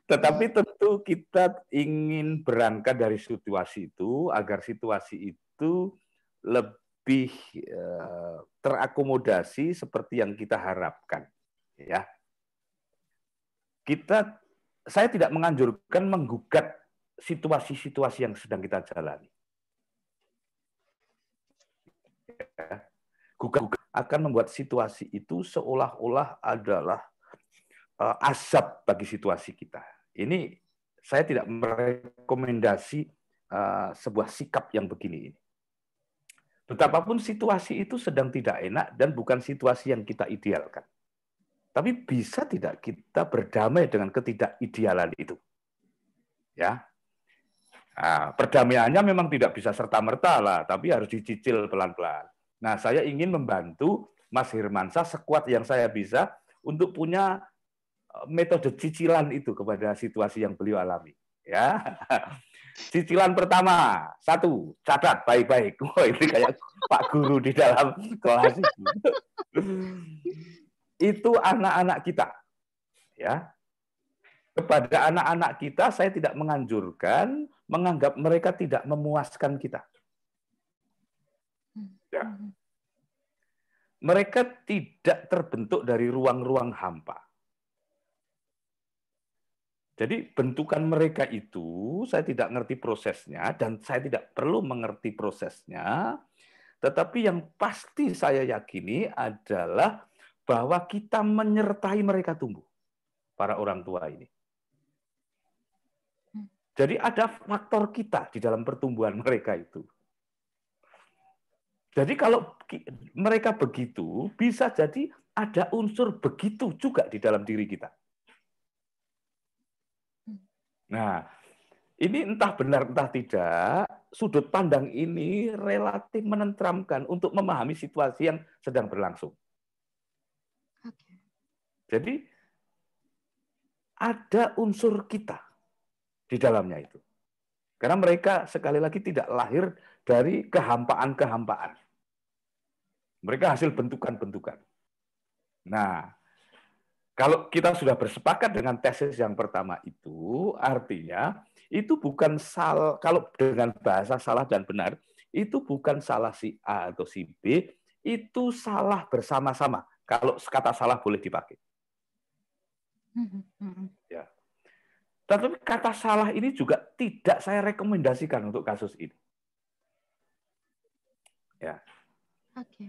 Tetapi iya. tentu kita ingin berangkat dari situasi itu agar situasi itu lebih eh, terakomodasi seperti yang kita harapkan ya. Kita saya tidak menganjurkan menggugat situasi-situasi yang sedang kita jalani Ya, Gugat akan membuat situasi itu seolah-olah adalah uh, azab bagi situasi kita. Ini saya tidak merekomendasi uh, sebuah sikap yang begini ini. Betapapun situasi itu sedang tidak enak dan bukan situasi yang kita idealkan. Tapi bisa tidak kita berdamai dengan ketidakidealan itu? Ya. Nah, perdamaiannya memang tidak bisa serta merta lah, tapi harus dicicil pelan-pelan. Nah, saya ingin membantu Mas Hermansyah sekuat yang saya bisa untuk punya eh, metode cicilan itu kepada situasi yang beliau alami. Ya, [laughs] cicilan pertama satu catat baik-baik. [laughs] Wah oh, ini kayak Pak Guru di dalam kelas itu. [laughs] itu anak-anak kita, ya. Kepada anak-anak kita, saya tidak menganjurkan menganggap mereka tidak memuaskan kita. Ya. Mereka tidak terbentuk dari ruang-ruang hampa. Jadi bentukan mereka itu saya tidak ngerti prosesnya dan saya tidak perlu mengerti prosesnya. Tetapi yang pasti saya yakini adalah bahwa kita menyertai mereka tumbuh para orang tua ini. Hmm. Jadi ada faktor kita di dalam pertumbuhan [laughs] mereka itu. Jadi kalau mereka begitu, bisa jadi ada unsur begitu juga di dalam diri kita. Nah, ini entah benar entah tidak, sudut pandang ini relatif menentramkan untuk memahami situasi yang sedang berlangsung. Jadi ada unsur kita di dalamnya itu. Karena mereka sekali lagi tidak lahir dari kehampaan-kehampaan. Mereka hasil bentukan-bentukan. Nah, kalau kita sudah bersepakat dengan tesis yang pertama itu, artinya itu bukan salah, kalau dengan bahasa salah dan benar, itu bukan salah si A atau si B, itu salah bersama-sama. Kalau kata salah boleh dipakai. Mm-hmm. Ya. Tetapi kata salah ini juga tidak saya rekomendasikan untuk kasus ini. Ya. Oke. Okay.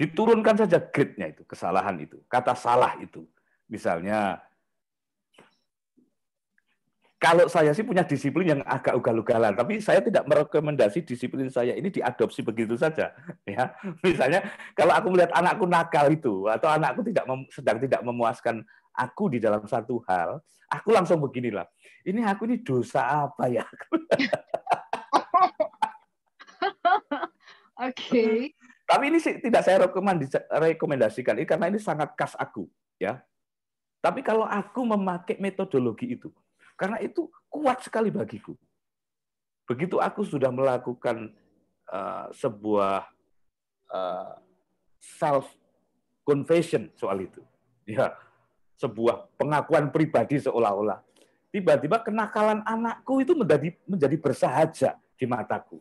Diturunkan saja grade-nya itu, kesalahan itu, kata salah itu. Misalnya, kalau saya sih punya disiplin yang agak ugal-ugalan, tapi saya tidak merekomendasi disiplin saya ini diadopsi begitu saja. [laughs] Ya, misalnya kalau aku melihat anakku nakal itu atau anakku tidak sedang tidak memuaskan aku di dalam satu hal, aku langsung beginilah. Ini aku ini dosa apa ya? [laughs] [laughs] Oke. okay. Tapi ini sih tidak saya rekomendasikan ini karena ini sangat khas aku, ya. Tapi kalau aku memakai metodologi itu, karena itu kuat sekali bagiku. Begitu aku sudah melakukan uh, sebuah uh, eh, self confession soal itu, ya, sebuah pengakuan pribadi seolah-olah tiba-tiba kenakalan anakku itu menjadi menjadi bersahaja di mataku.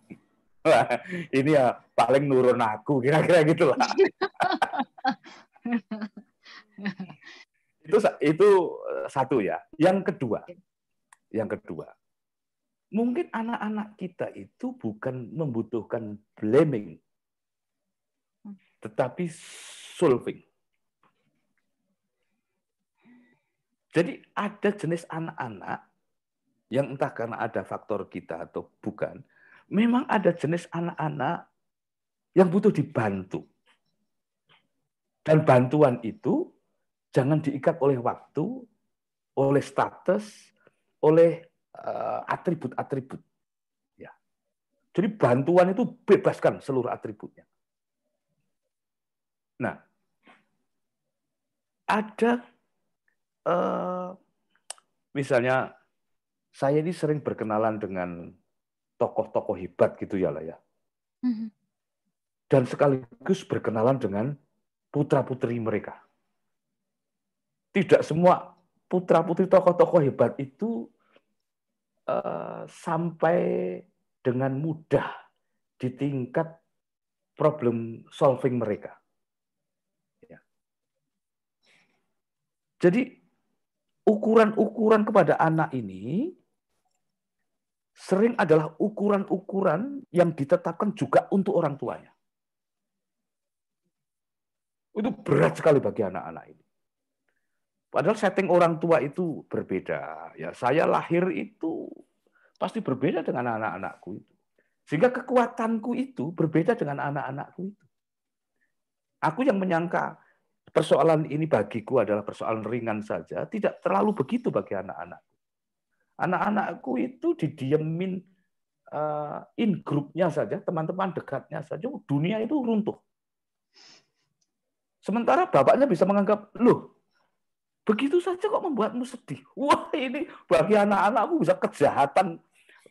Wah, [laughs] ini ya paling nurun aku kira-kira gitu lah. [laughs] itu itu eh, satu ya. Yang kedua, yang kedua, mungkin anak-anak kita itu bukan membutuhkan blaming, tetapi solving. Jadi ada jenis anak-anak yang entah karena ada faktor kita atau bukan, memang ada jenis anak-anak yang butuh dibantu. Dan bantuan itu jangan diikat oleh waktu, oleh status, oleh eh, atribut-atribut. ya. Jadi bantuan itu bebaskan seluruh atributnya. Nah, ada eh, misalnya saya ini sering berkenalan dengan tokoh-tokoh hebat gitu ya lah ya. Mm-hmm. Dan sekaligus berkenalan dengan putra-putri mereka. Tidak semua putra-putri tokoh-tokoh hebat itu uh, sampai dengan mudah di tingkat problem solving mereka. Ya. Jadi ukuran-ukuran kepada anak ini sering adalah ukuran-ukuran yang ditetapkan juga untuk orang tuanya. Itu berat sekali bagi anak-anak ini. Padahal setting orang tua itu berbeda. Ya, saya lahir itu pasti berbeda dengan anak-anakku itu. Sehingga kekuatanku itu berbeda dengan anak-anakku itu. Aku yang menyangka persoalan ini bagiku adalah persoalan ringan saja, tidak terlalu begitu bagi anak-anak. Anak-anakku itu didiemin uh, in grupnya saja, teman-teman dekatnya saja, dunia itu runtuh. Sementara bapaknya bisa menganggap, loh, begitu saja kok membuatmu sedih. [laughs] Wah, ini bagi anak-anakku bisa kejahatan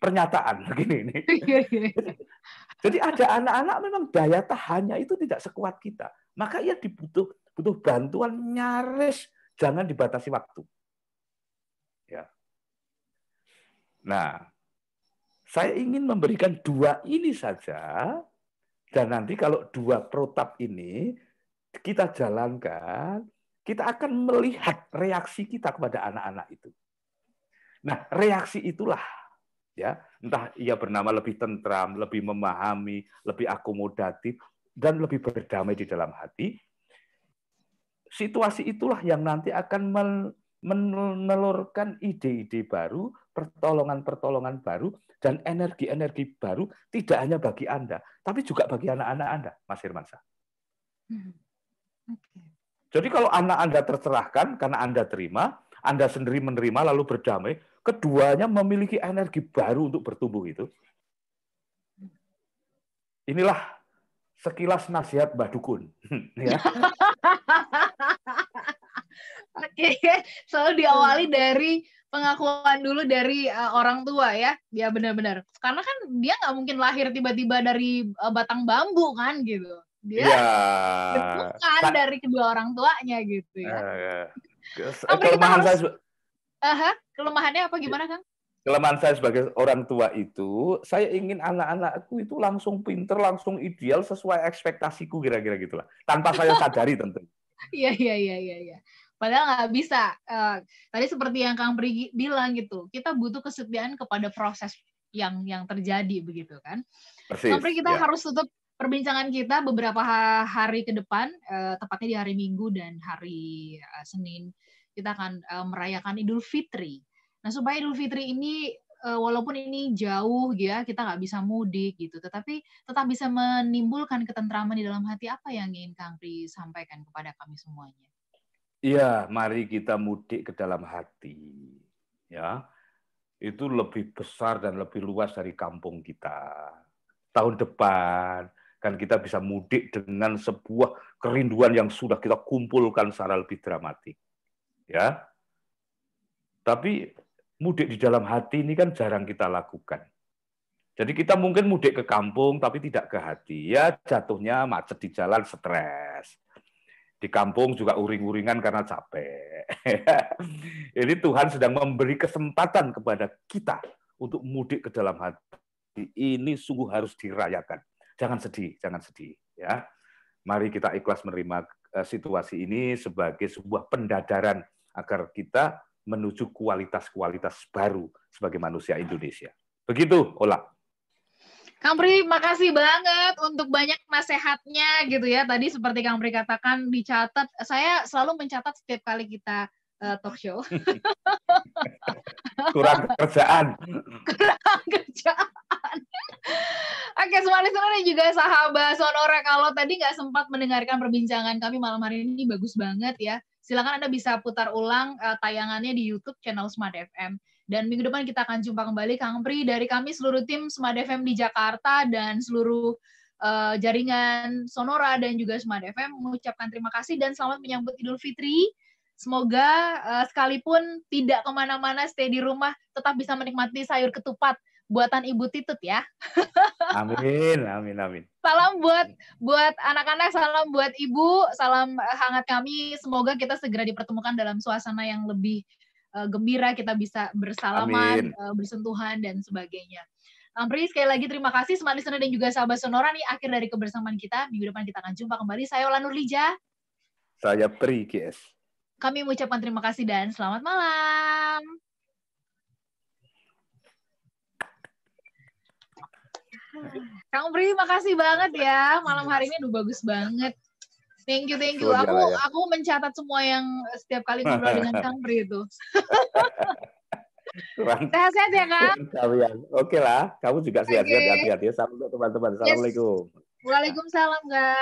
pernyataan [laughs] begini ini. [laughs] Iya, iya, iya. Jadi ada anak-anak memang daya tahannya itu tidak sekuat kita. Maka ia dibutuh butuh bantuan nyaris jangan dibatasi waktu. Nah, saya ingin memberikan dua ini saja, dan nanti kalau dua protap ini kita jalankan, kita akan melihat reaksi kita kepada anak-anak itu. Nah, reaksi itulah ya, entah ia bernama lebih tentram, lebih memahami, lebih akomodatif dan lebih berdamai di dalam hati. Situasi itulah yang nanti akan menelurkan ide-ide baru pertolongan-pertolongan baru dan energi-energi baru tidak hanya bagi Anda, tapi juga bagi anak-anak Anda, Mas Irman hmm. Jadi kalau anak Anda tercerahkan karena Anda terima, Anda sendiri menerima lalu berdamai, keduanya memiliki energi baru untuk bertumbuh itu. Inilah sekilas nasihat Mbak Dukun. [laughs] ya. [laughs] Oke, okay. selalu diawali dari pengakuan dulu dari uh, orang tua ya dia ya, benar-benar karena kan dia nggak mungkin lahir tiba-tiba dari uh, batang bambu kan gitu dia yeah. Iya. kan dari kedua orang tuanya gitu ya uh, eh, yeah. Iya. Kan kelemahan harus, saya uh -huh, kelemahannya apa gimana kang kelemahan saya sebagai orang tua itu saya ingin anak-anakku itu langsung pinter langsung ideal sesuai ekspektasiku kira-kira gitulah tanpa saya [laughs] sadari tentu iya iya iya iya, iya padahal nggak bisa uh, tadi seperti yang kang Pri bilang gitu kita butuh kesetiaan kepada proses yang yang terjadi begitu kan Persis, kang Prigi kita ya. harus tutup perbincangan kita beberapa hari ke depan uh, tepatnya di hari Minggu dan hari uh, Senin kita akan uh, merayakan Idul Fitri nah supaya Idul Fitri ini walaupun ini jauh ya kita nggak bisa mudik gitu tetapi tetap bisa menimbulkan ketentraman di dalam hati apa yang ingin Kang Pri sampaikan kepada kami semuanya Iya, mari kita mudik ke dalam hati. Ya. Itu lebih besar dan lebih luas dari kampung kita. Tahun depan kan kita bisa mudik dengan sebuah kerinduan yang sudah kita kumpulkan secara lebih dramatik. Ya. Tapi mudik di dalam hati ini kan jarang kita lakukan. Jadi kita mungkin mudik ke kampung tapi tidak ke hati. Ya jatuhnya macet di jalan, stres di kampung juga uring-uringan karena capek. Ini [laughs] Tuhan sedang memberi kesempatan kepada kita untuk mudik ke dalam hati. Ini sungguh harus dirayakan. Jangan sedih, jangan sedih. Ya, mari kita ikhlas menerima eh, situasi ini sebagai sebuah pendadaran agar kita menuju kualitas-kualitas baru sebagai manusia Indonesia. Begitu, olah. Kang Pri, makasih banget untuk banyak nasehatnya gitu ya. Tadi seperti Kang Pri katakan dicatat, saya selalu mencatat setiap kali kita uh, talk show. [laughs] Kurang kerjaan. Kurang kerjaan. Oke, semuanya listener juga sahabat Sonora, kalau tadi nggak sempat mendengarkan perbincangan kami malam hari ini, bagus banget ya. Silakan Anda bisa putar ulang uh, tayangannya di YouTube channel Smart FM. Dan minggu depan kita akan jumpa kembali Kang Pri dari kami seluruh tim Smart FM di Jakarta dan seluruh uh, jaringan Sonora dan juga Smart FM mengucapkan terima kasih dan selamat menyambut Idul Fitri. Semoga uh, sekalipun tidak kemana-mana, stay di rumah, tetap bisa menikmati sayur ketupat buatan Ibu Titut ya. [laughs] Amin, amin, amin. Salam buat buat anak-anak, salam buat ibu, salam hangat kami. Semoga kita segera dipertemukan dalam suasana yang lebih uh, gembira, kita bisa bersalaman, uh, bersentuhan dan sebagainya. Ampri, sekali lagi terima kasih Smart Listener dan juga sahabat Sonora nih akhir dari kebersamaan kita. Minggu depan kita akan jumpa kembali. Saya Ola Nurlija. Saya Pri KS. Kami mengucapkan terima kasih dan selamat malam. Kang Pri, makasih banget ya. Malam hari ini udah bagus banget. Thank you, thank you. Aku ya. aku mencatat semua yang setiap kali [laughs] ngobrol dengan Kang Pri itu. [laughs] Sehat-sehat ya, Kang? Kalian. Oke lah. Kamu juga sehat-sehat, okay. Ya. hati-hati ya. Salam untuk teman-teman. Assalamualaikum. Yes. Waalaikumsalam, kak.